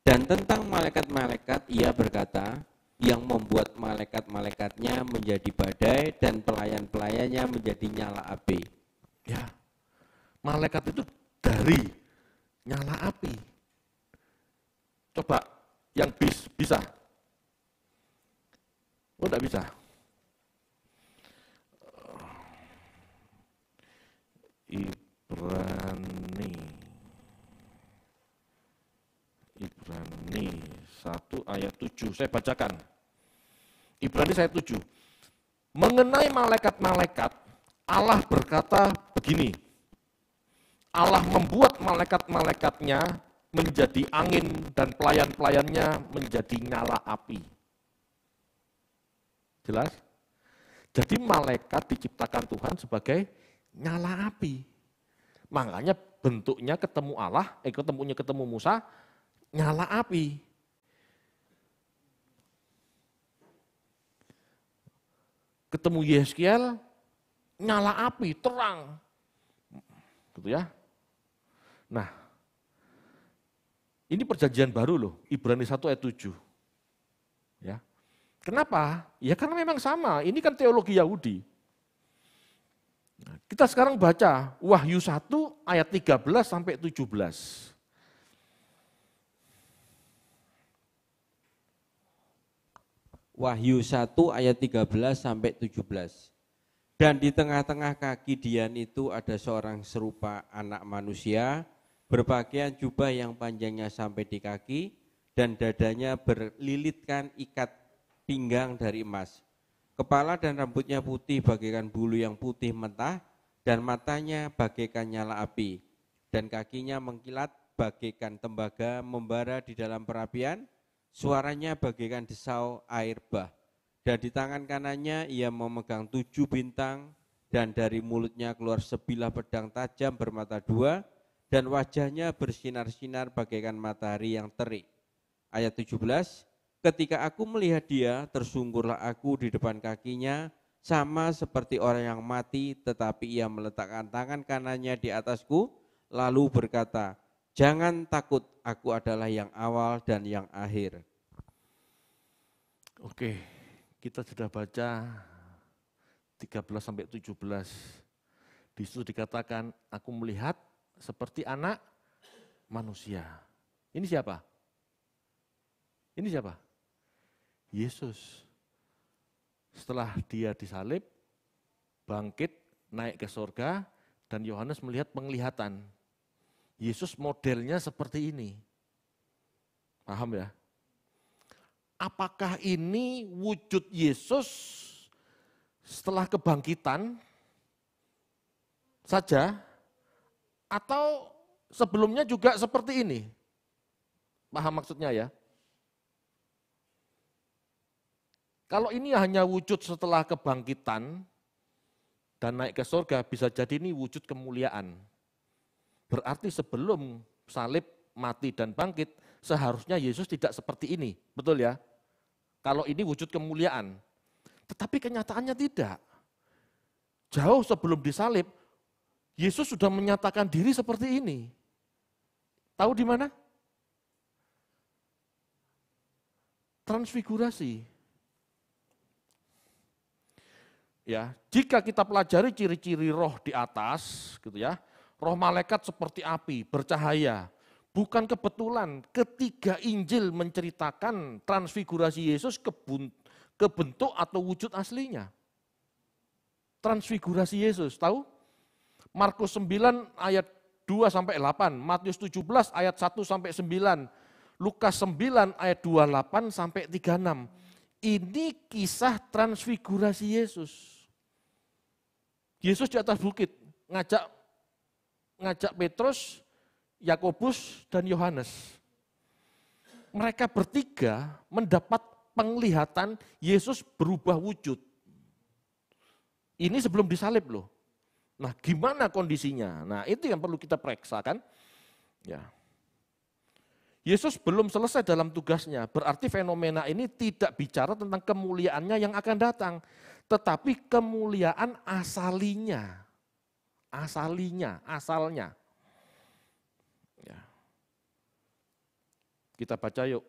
Dan tentang malaikat-malaikat ia berkata, yang membuat malaikat-malaikatnya menjadi badai dan pelayan-pelayannya menjadi nyala api. Ya, malaikat itu dari nyala api. Coba yang bis bisa. Oh, tidak bisa. Ibrani. Ibrani 1 ayat 7. Saya bacakan. Ibrani ayat 7. Mengenai malaikat-malaikat, Allah berkata begini, Allah membuat malaikat-malaikatnya menjadi angin dan pelayan-pelayannya menjadi nyala api. Jelas? Jadi malaikat diciptakan Tuhan sebagai nyala api. Makanya bentuknya ketemu Allah, eh ketemunya ketemu Musa, nyala api. Ketemu Yeskiel, nyala api, terang. Gitu ya. Nah, ini perjanjian baru loh, Ibrani 1 ayat 7. Ya. Kenapa? Ya karena memang sama, ini kan teologi Yahudi. Nah, kita sekarang baca Wahyu 1 ayat 13 sampai 17. Wahyu 1 ayat 13 sampai 17. Dan di tengah-tengah kaki Dian itu ada seorang serupa anak manusia berpakaian jubah yang panjangnya sampai di kaki dan dadanya berlilitkan ikat pinggang dari emas. Kepala dan rambutnya putih bagaikan bulu yang putih mentah dan matanya bagaikan nyala api dan kakinya mengkilat bagaikan tembaga membara di dalam perapian, suaranya bagaikan desau air bah. Dan di tangan kanannya ia memegang tujuh bintang dan dari mulutnya keluar sebilah pedang tajam bermata dua, dan wajahnya bersinar-sinar bagaikan matahari yang terik. Ayat 17, ketika aku melihat dia, tersungkurlah aku di depan kakinya, sama seperti orang yang mati, tetapi ia meletakkan tangan kanannya di atasku, lalu berkata, jangan takut, aku adalah yang awal dan yang akhir. Oke, kita sudah baca 13 sampai 17. Di situ dikatakan, aku melihat seperti anak manusia. Ini siapa? Ini siapa? Yesus. Setelah dia disalib, bangkit, naik ke surga, dan Yohanes melihat penglihatan. Yesus modelnya seperti ini. Paham ya? Apakah ini wujud Yesus setelah kebangkitan saja atau sebelumnya juga seperti ini. Paham maksudnya ya? Kalau ini hanya wujud setelah kebangkitan dan naik ke surga, bisa jadi ini wujud kemuliaan. Berarti sebelum salib mati dan bangkit, seharusnya Yesus tidak seperti ini. Betul ya? Kalau ini wujud kemuliaan. Tetapi kenyataannya tidak. Jauh sebelum disalib, Yesus sudah menyatakan diri seperti ini. Tahu di mana? Transfigurasi. Ya, jika kita pelajari ciri-ciri roh di atas, gitu ya. Roh malaikat seperti api, bercahaya. Bukan kebetulan ketiga Injil menceritakan transfigurasi Yesus ke, ke bentuk atau wujud aslinya. Transfigurasi Yesus, tahu? Markus 9 ayat 2 sampai 8, Matius 17 ayat 1 sampai 9, Lukas 9 ayat 28 sampai 36. Ini kisah transfigurasi Yesus. Yesus di atas bukit ngajak ngajak Petrus, Yakobus dan Yohanes. Mereka bertiga mendapat penglihatan Yesus berubah wujud. Ini sebelum disalib loh. Nah, gimana kondisinya? Nah, itu yang perlu kita periksa kan? Ya. Yesus belum selesai dalam tugasnya, berarti fenomena ini tidak bicara tentang kemuliaannya yang akan datang, tetapi kemuliaan asalinya. Asalinya, asalnya. Ya. Kita baca yuk.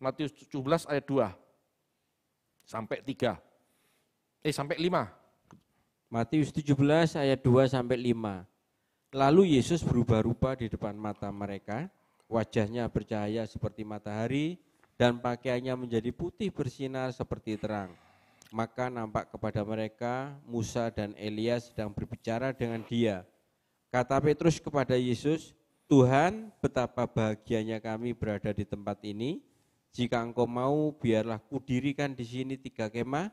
Matius 17 ayat 2 sampai 3. Eh sampai 5. Matius 17 ayat 2 sampai 5. Lalu Yesus berubah rupa di depan mata mereka, wajahnya bercahaya seperti matahari dan pakaiannya menjadi putih bersinar seperti terang. Maka nampak kepada mereka Musa dan Elia sedang berbicara dengan dia. Kata Petrus kepada Yesus, "Tuhan, betapa bahagianya kami berada di tempat ini. Jika engkau mau, biarlah kudirikan di sini tiga kemah,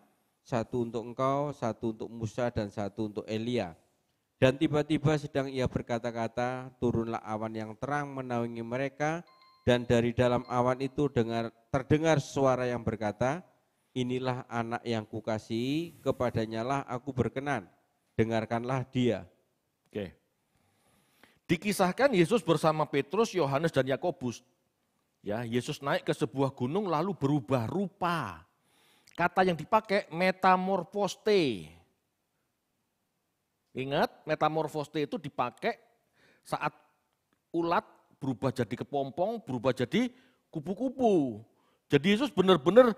satu untuk engkau, satu untuk Musa, dan satu untuk Elia. Dan tiba-tiba sedang ia berkata-kata, turunlah awan yang terang menaungi mereka, dan dari dalam awan itu dengar, terdengar suara yang berkata, inilah anak yang kukasihi, kepadanyalah aku berkenan, dengarkanlah dia. Oke. Dikisahkan Yesus bersama Petrus, Yohanes, dan Yakobus. Ya, Yesus naik ke sebuah gunung lalu berubah rupa. Kata yang dipakai metamorfoste. Ingat, metamorfoste itu dipakai saat ulat berubah jadi kepompong, berubah jadi kupu-kupu. Jadi Yesus benar-benar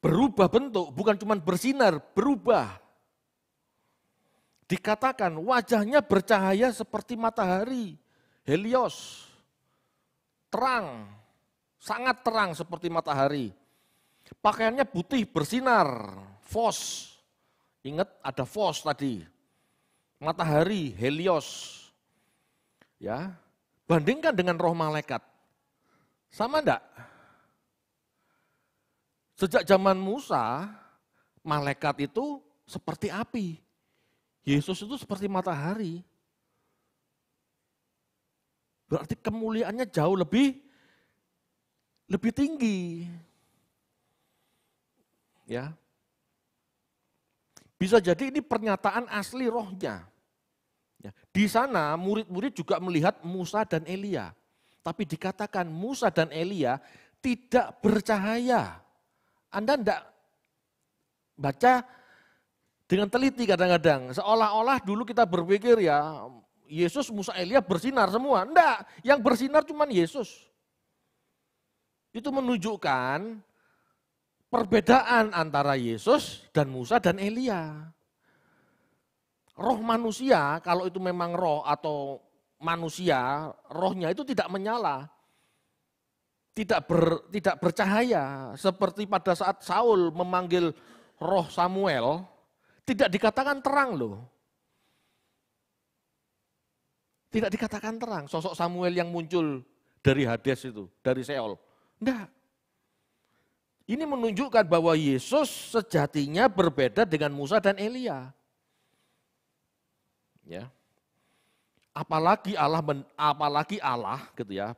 berubah bentuk, bukan cuma bersinar, berubah. Dikatakan wajahnya bercahaya seperti matahari, helios, terang, sangat terang seperti matahari. Pakaiannya putih bersinar, fos. Ingat ada fos tadi. Matahari, helios. Ya. Bandingkan dengan roh malaikat. Sama enggak? Sejak zaman Musa, malaikat itu seperti api. Yesus itu seperti matahari. Berarti kemuliaannya jauh lebih lebih tinggi. Ya. Bisa jadi ini pernyataan asli rohnya. Ya. Di sana murid-murid juga melihat Musa dan Elia. Tapi dikatakan Musa dan Elia tidak bercahaya. Anda tidak baca dengan teliti kadang-kadang. Seolah-olah dulu kita berpikir ya Yesus, Musa, Elia bersinar semua. Enggak, yang bersinar cuma Yesus. Itu menunjukkan perbedaan antara Yesus dan Musa dan Elia. Roh manusia, kalau itu memang roh atau manusia, rohnya itu tidak menyala. Tidak ber, tidak bercahaya seperti pada saat Saul memanggil roh Samuel, tidak dikatakan terang loh. Tidak dikatakan terang sosok Samuel yang muncul dari Hades itu, dari Seol. Enggak. Ini menunjukkan bahwa Yesus sejatinya berbeda dengan Musa dan Elia. Ya. Apalagi Allah men, apalagi Allah gitu ya,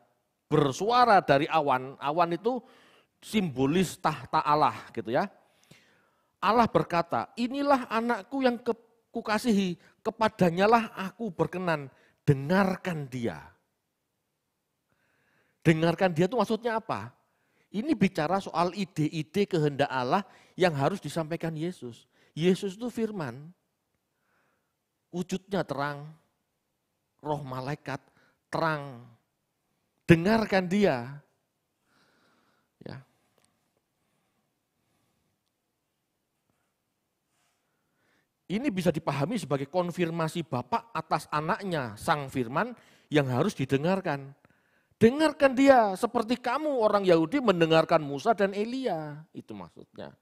bersuara dari awan. Awan itu simbolis tahta Allah gitu ya. Allah berkata, "Inilah anakku yang ke, kukasihi, kepadanyalah aku berkenan, dengarkan dia." Dengarkan dia itu maksudnya apa? Ini bicara soal ide-ide kehendak Allah yang harus disampaikan Yesus. Yesus itu firman, wujudnya terang, roh malaikat terang. Dengarkan dia. Ya. Ini bisa dipahami sebagai konfirmasi Bapak atas anaknya, Sang Firman, yang harus didengarkan. Dengarkan dia seperti kamu orang Yahudi mendengarkan Musa dan Elia. Itu maksudnya.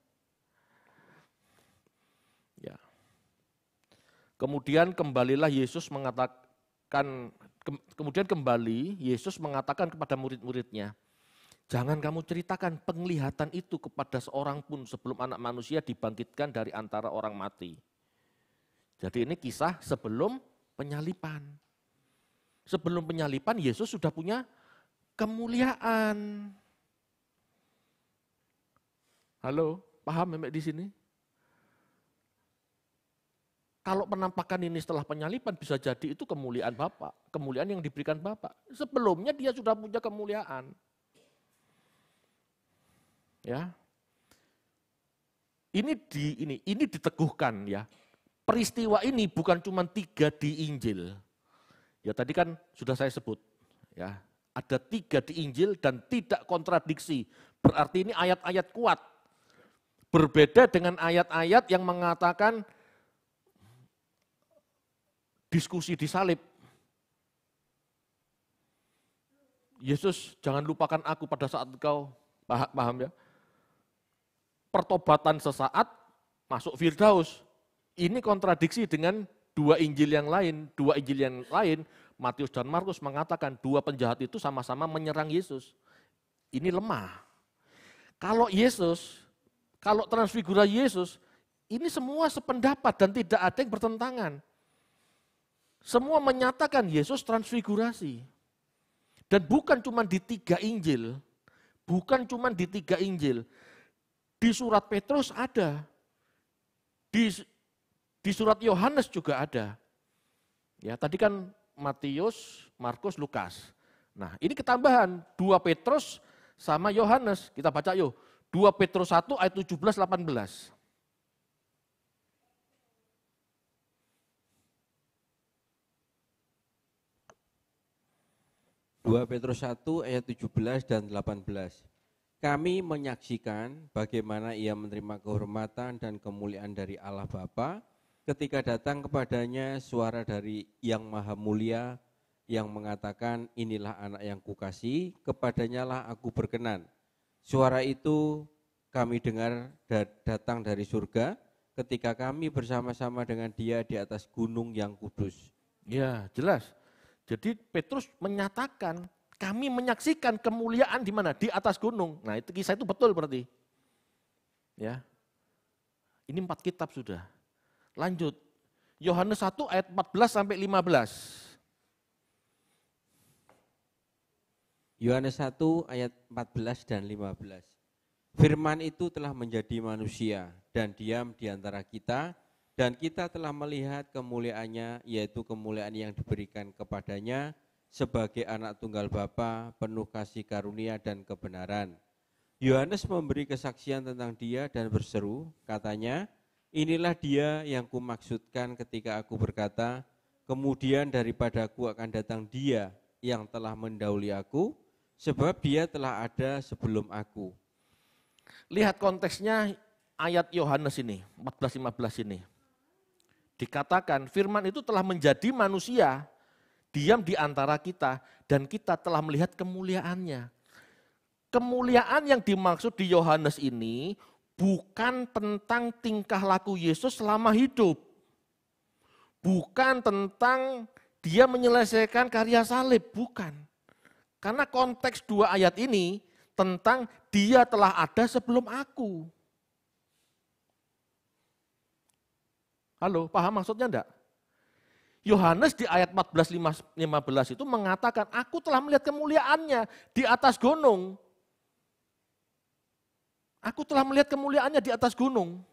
Ya. Kemudian kembalilah Yesus mengatakan ke, kemudian kembali Yesus mengatakan kepada murid-muridnya, "Jangan kamu ceritakan penglihatan itu kepada seorang pun sebelum anak manusia dibangkitkan dari antara orang mati." Jadi ini kisah sebelum penyalipan. Sebelum penyalipan Yesus sudah punya kemuliaan. Halo, paham memek di sini? Kalau penampakan ini setelah penyalipan bisa jadi itu kemuliaan Bapak, kemuliaan yang diberikan Bapak. Sebelumnya dia sudah punya kemuliaan. Ya. Ini di ini ini diteguhkan ya. Peristiwa ini bukan cuma tiga di Injil. Ya tadi kan sudah saya sebut ya ada tiga di Injil dan tidak kontradiksi. Berarti ini ayat-ayat kuat. Berbeda dengan ayat-ayat yang mengatakan diskusi di salib. Yesus, jangan lupakan aku pada saat engkau paham ya. Pertobatan sesaat masuk Firdaus. Ini kontradiksi dengan dua Injil yang lain, dua Injil yang lain Matius dan Markus mengatakan dua penjahat itu sama-sama menyerang Yesus. Ini lemah. Kalau Yesus, kalau transfigura Yesus, ini semua sependapat dan tidak ada yang bertentangan. Semua menyatakan Yesus transfigurasi. Dan bukan cuma di tiga Injil, bukan cuma di tiga Injil. Di surat Petrus ada, di, di surat Yohanes juga ada. Ya, tadi kan Matius, Markus, Lukas. Nah, ini ketambahan 2 Petrus sama Yohanes. Kita baca yuk. 2 Petrus 1 ayat 17 18. Dua Petrus 1 ayat 17 dan 18. Kami menyaksikan bagaimana ia menerima kehormatan dan kemuliaan dari Allah Bapa ketika datang kepadanya suara dari Yang Maha Mulia yang mengatakan inilah anak yang kukasih, kepadanyalah aku berkenan. Suara itu kami dengar datang dari surga ketika kami bersama-sama dengan dia di atas gunung yang kudus. Ya, jelas. Jadi Petrus menyatakan kami menyaksikan kemuliaan di mana? Di atas gunung. Nah, itu kisah itu betul berarti. Ya. Ini empat kitab sudah. Lanjut. Yohanes 1 ayat 14 sampai 15. Yohanes 1 ayat 14 dan 15. Firman itu telah menjadi manusia dan diam di antara kita dan kita telah melihat kemuliaannya yaitu kemuliaan yang diberikan kepadanya sebagai anak tunggal Bapa, penuh kasih karunia dan kebenaran. Yohanes memberi kesaksian tentang dia dan berseru, katanya, Inilah dia yang kumaksudkan ketika aku berkata, kemudian daripada daripadaku akan datang dia yang telah mendahului aku, sebab dia telah ada sebelum aku. Lihat konteksnya ayat Yohanes ini, 14-15 ini. Dikatakan firman itu telah menjadi manusia, diam di antara kita, dan kita telah melihat kemuliaannya. Kemuliaan yang dimaksud di Yohanes ini bukan tentang tingkah laku Yesus selama hidup. Bukan tentang dia menyelesaikan karya salib, bukan. Karena konteks dua ayat ini tentang dia telah ada sebelum aku. Halo, paham maksudnya enggak? Yohanes di ayat 14 15 itu mengatakan, aku telah melihat kemuliaannya di atas gunung. Aku telah melihat kemuliaannya di atas gunung.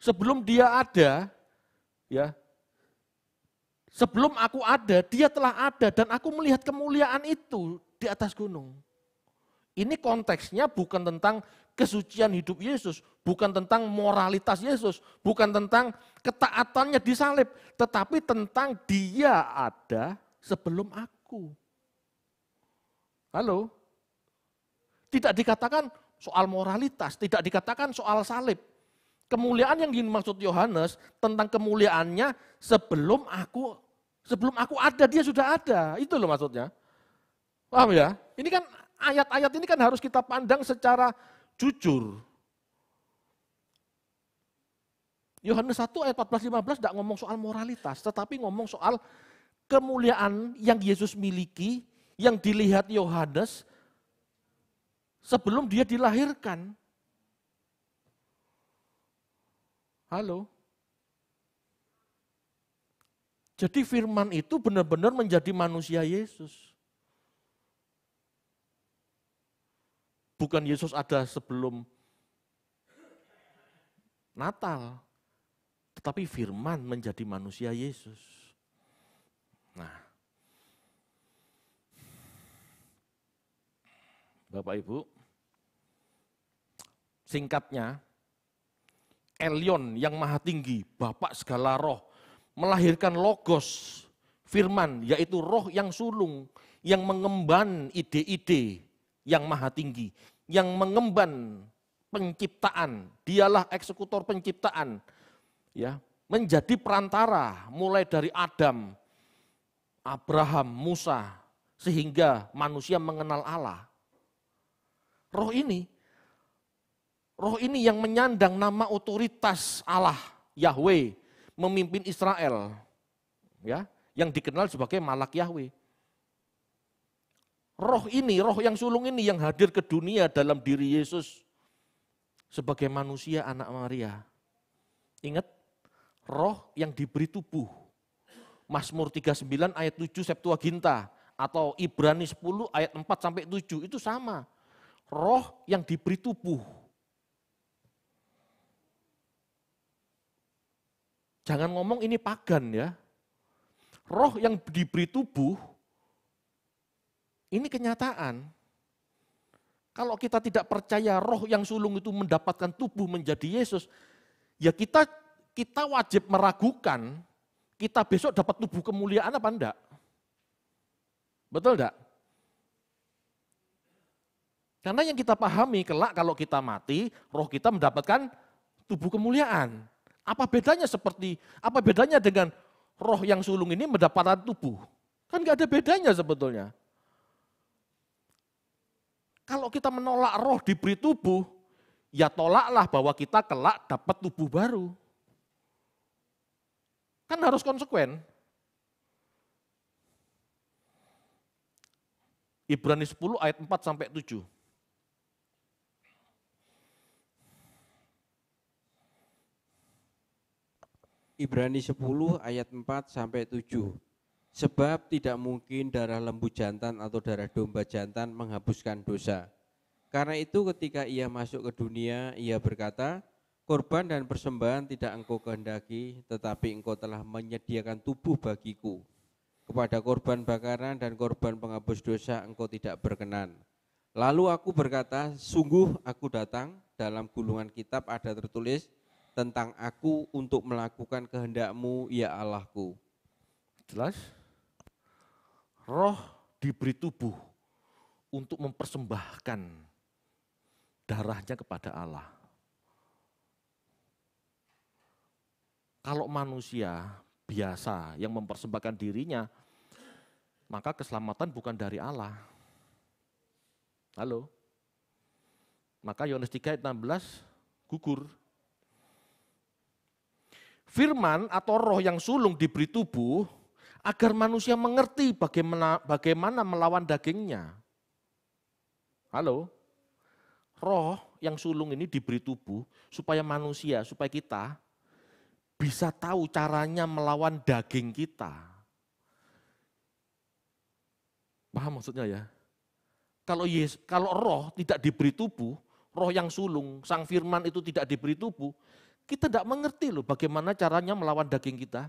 Sebelum dia ada, ya. Sebelum aku ada, dia telah ada dan aku melihat kemuliaan itu di atas gunung. Ini konteksnya bukan tentang kesucian hidup Yesus, bukan tentang moralitas Yesus, bukan tentang ketaatannya di salib, tetapi tentang dia ada sebelum aku. Halo? Tidak dikatakan soal moralitas, tidak dikatakan soal salib. Kemuliaan yang dimaksud Yohanes tentang kemuliaannya sebelum aku sebelum aku ada dia sudah ada. Itu loh maksudnya. Paham ya? Ini kan ayat-ayat ini kan harus kita pandang secara jujur. Yohanes 1 ayat 14 15 tidak ngomong soal moralitas, tetapi ngomong soal kemuliaan yang Yesus miliki, yang dilihat Yohanes sebelum dia dilahirkan. Halo. Jadi firman itu benar-benar menjadi manusia Yesus. Bukan Yesus ada sebelum Natal, tetapi firman menjadi manusia Yesus. Nah, Bapak Ibu, Singkatnya, Elion yang maha tinggi, Bapak segala roh, melahirkan logos, firman, yaitu roh yang sulung, yang mengemban ide-ide yang maha tinggi, yang mengemban penciptaan, dialah eksekutor penciptaan, ya menjadi perantara mulai dari Adam, Abraham, Musa, sehingga manusia mengenal Allah. Roh ini Roh ini yang menyandang nama otoritas Allah Yahweh memimpin Israel. Ya, yang dikenal sebagai Malak Yahweh. Roh ini, roh yang sulung ini yang hadir ke dunia dalam diri Yesus sebagai manusia anak Maria. Ingat, roh yang diberi tubuh. Mazmur 39 ayat 7 Septuaginta atau Ibrani 10 ayat 4 sampai 7 itu sama. Roh yang diberi tubuh Jangan ngomong ini pagan ya. Roh yang diberi tubuh, ini kenyataan. Kalau kita tidak percaya roh yang sulung itu mendapatkan tubuh menjadi Yesus, ya kita kita wajib meragukan kita besok dapat tubuh kemuliaan apa enggak? Betul enggak? Karena yang kita pahami kelak kalau kita mati, roh kita mendapatkan tubuh kemuliaan. Apa bedanya seperti, apa bedanya dengan roh yang sulung ini mendapatkan tubuh? Kan gak ada bedanya sebetulnya. Kalau kita menolak roh diberi tubuh, ya tolaklah bahwa kita kelak dapat tubuh baru. Kan harus konsekuen. Ibrani 10 ayat 4 sampai 7. Ibrani 10 ayat 4 sampai 7. Sebab tidak mungkin darah lembu jantan atau darah domba jantan menghapuskan dosa. Karena itu ketika ia masuk ke dunia, ia berkata, Korban dan persembahan tidak engkau kehendaki, tetapi engkau telah menyediakan tubuh bagiku. Kepada korban bakaran dan korban penghapus dosa engkau tidak berkenan. Lalu aku berkata, sungguh aku datang, dalam gulungan kitab ada tertulis, tentang aku untuk melakukan kehendakmu ya Allahku. Jelas? Roh diberi tubuh untuk mempersembahkan darahnya kepada Allah. Kalau manusia biasa yang mempersembahkan dirinya, maka keselamatan bukan dari Allah. Halo? Maka Yohanes 3 ayat 16 gugur Firman atau roh yang sulung diberi tubuh agar manusia mengerti bagaimana, bagaimana melawan dagingnya. Halo? Roh yang sulung ini diberi tubuh supaya manusia, supaya kita bisa tahu caranya melawan daging kita. Paham maksudnya ya? Kalau Yes, kalau roh tidak diberi tubuh, roh yang sulung, sang firman itu tidak diberi tubuh, kita tidak mengerti loh bagaimana caranya melawan daging kita.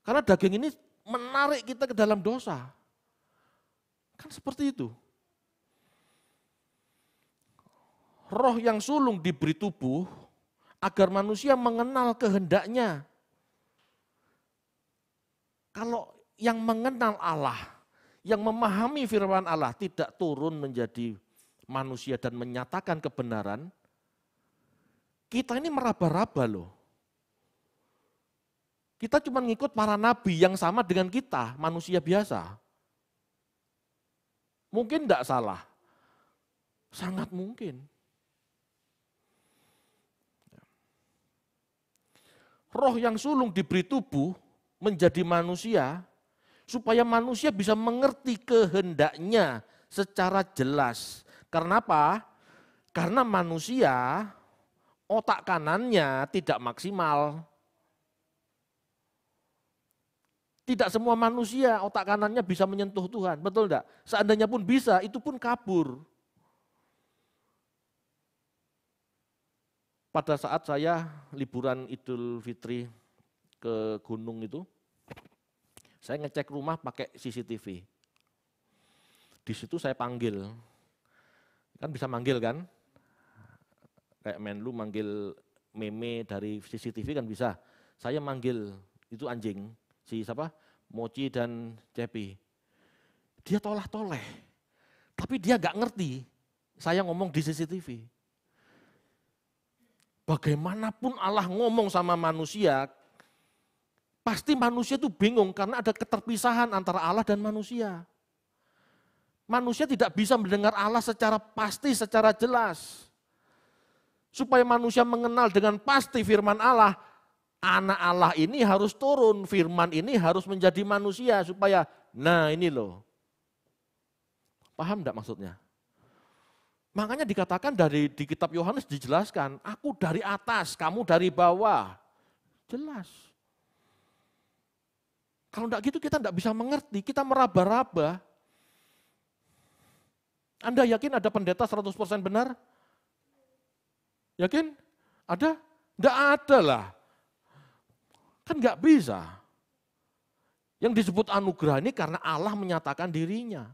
Karena daging ini menarik kita ke dalam dosa. Kan seperti itu. Roh yang sulung diberi tubuh agar manusia mengenal kehendaknya. Kalau yang mengenal Allah, yang memahami firman Allah tidak turun menjadi manusia dan menyatakan kebenaran, kita ini meraba-raba loh. Kita cuma ngikut para nabi yang sama dengan kita, manusia biasa. Mungkin tidak salah. Sangat mungkin. Roh yang sulung diberi tubuh menjadi manusia, supaya manusia bisa mengerti kehendaknya secara jelas. Karena apa? Karena manusia otak kanannya tidak maksimal. Tidak semua manusia otak kanannya bisa menyentuh Tuhan, betul enggak? Seandainya pun bisa, itu pun kabur. Pada saat saya liburan Idul Fitri ke gunung itu, saya ngecek rumah pakai CCTV. Di situ saya panggil. Kan bisa manggil kan? kayak Menlu manggil meme dari CCTV kan bisa. Saya manggil itu anjing si siapa? Mochi dan Cepi. Dia toleh toleh. Tapi dia gak ngerti saya ngomong di CCTV. Bagaimanapun Allah ngomong sama manusia, pasti manusia itu bingung karena ada keterpisahan antara Allah dan manusia. Manusia tidak bisa mendengar Allah secara pasti, secara jelas supaya manusia mengenal dengan pasti firman Allah, anak Allah ini harus turun, firman ini harus menjadi manusia supaya, nah ini loh. Paham enggak maksudnya? Makanya dikatakan dari di kitab Yohanes dijelaskan, aku dari atas, kamu dari bawah. Jelas. Kalau enggak gitu kita enggak bisa mengerti, kita meraba-raba. Anda yakin ada pendeta 100% benar? Yakin? Ada? Tidak ada lah. Kan nggak bisa. Yang disebut anugerah ini karena Allah menyatakan dirinya.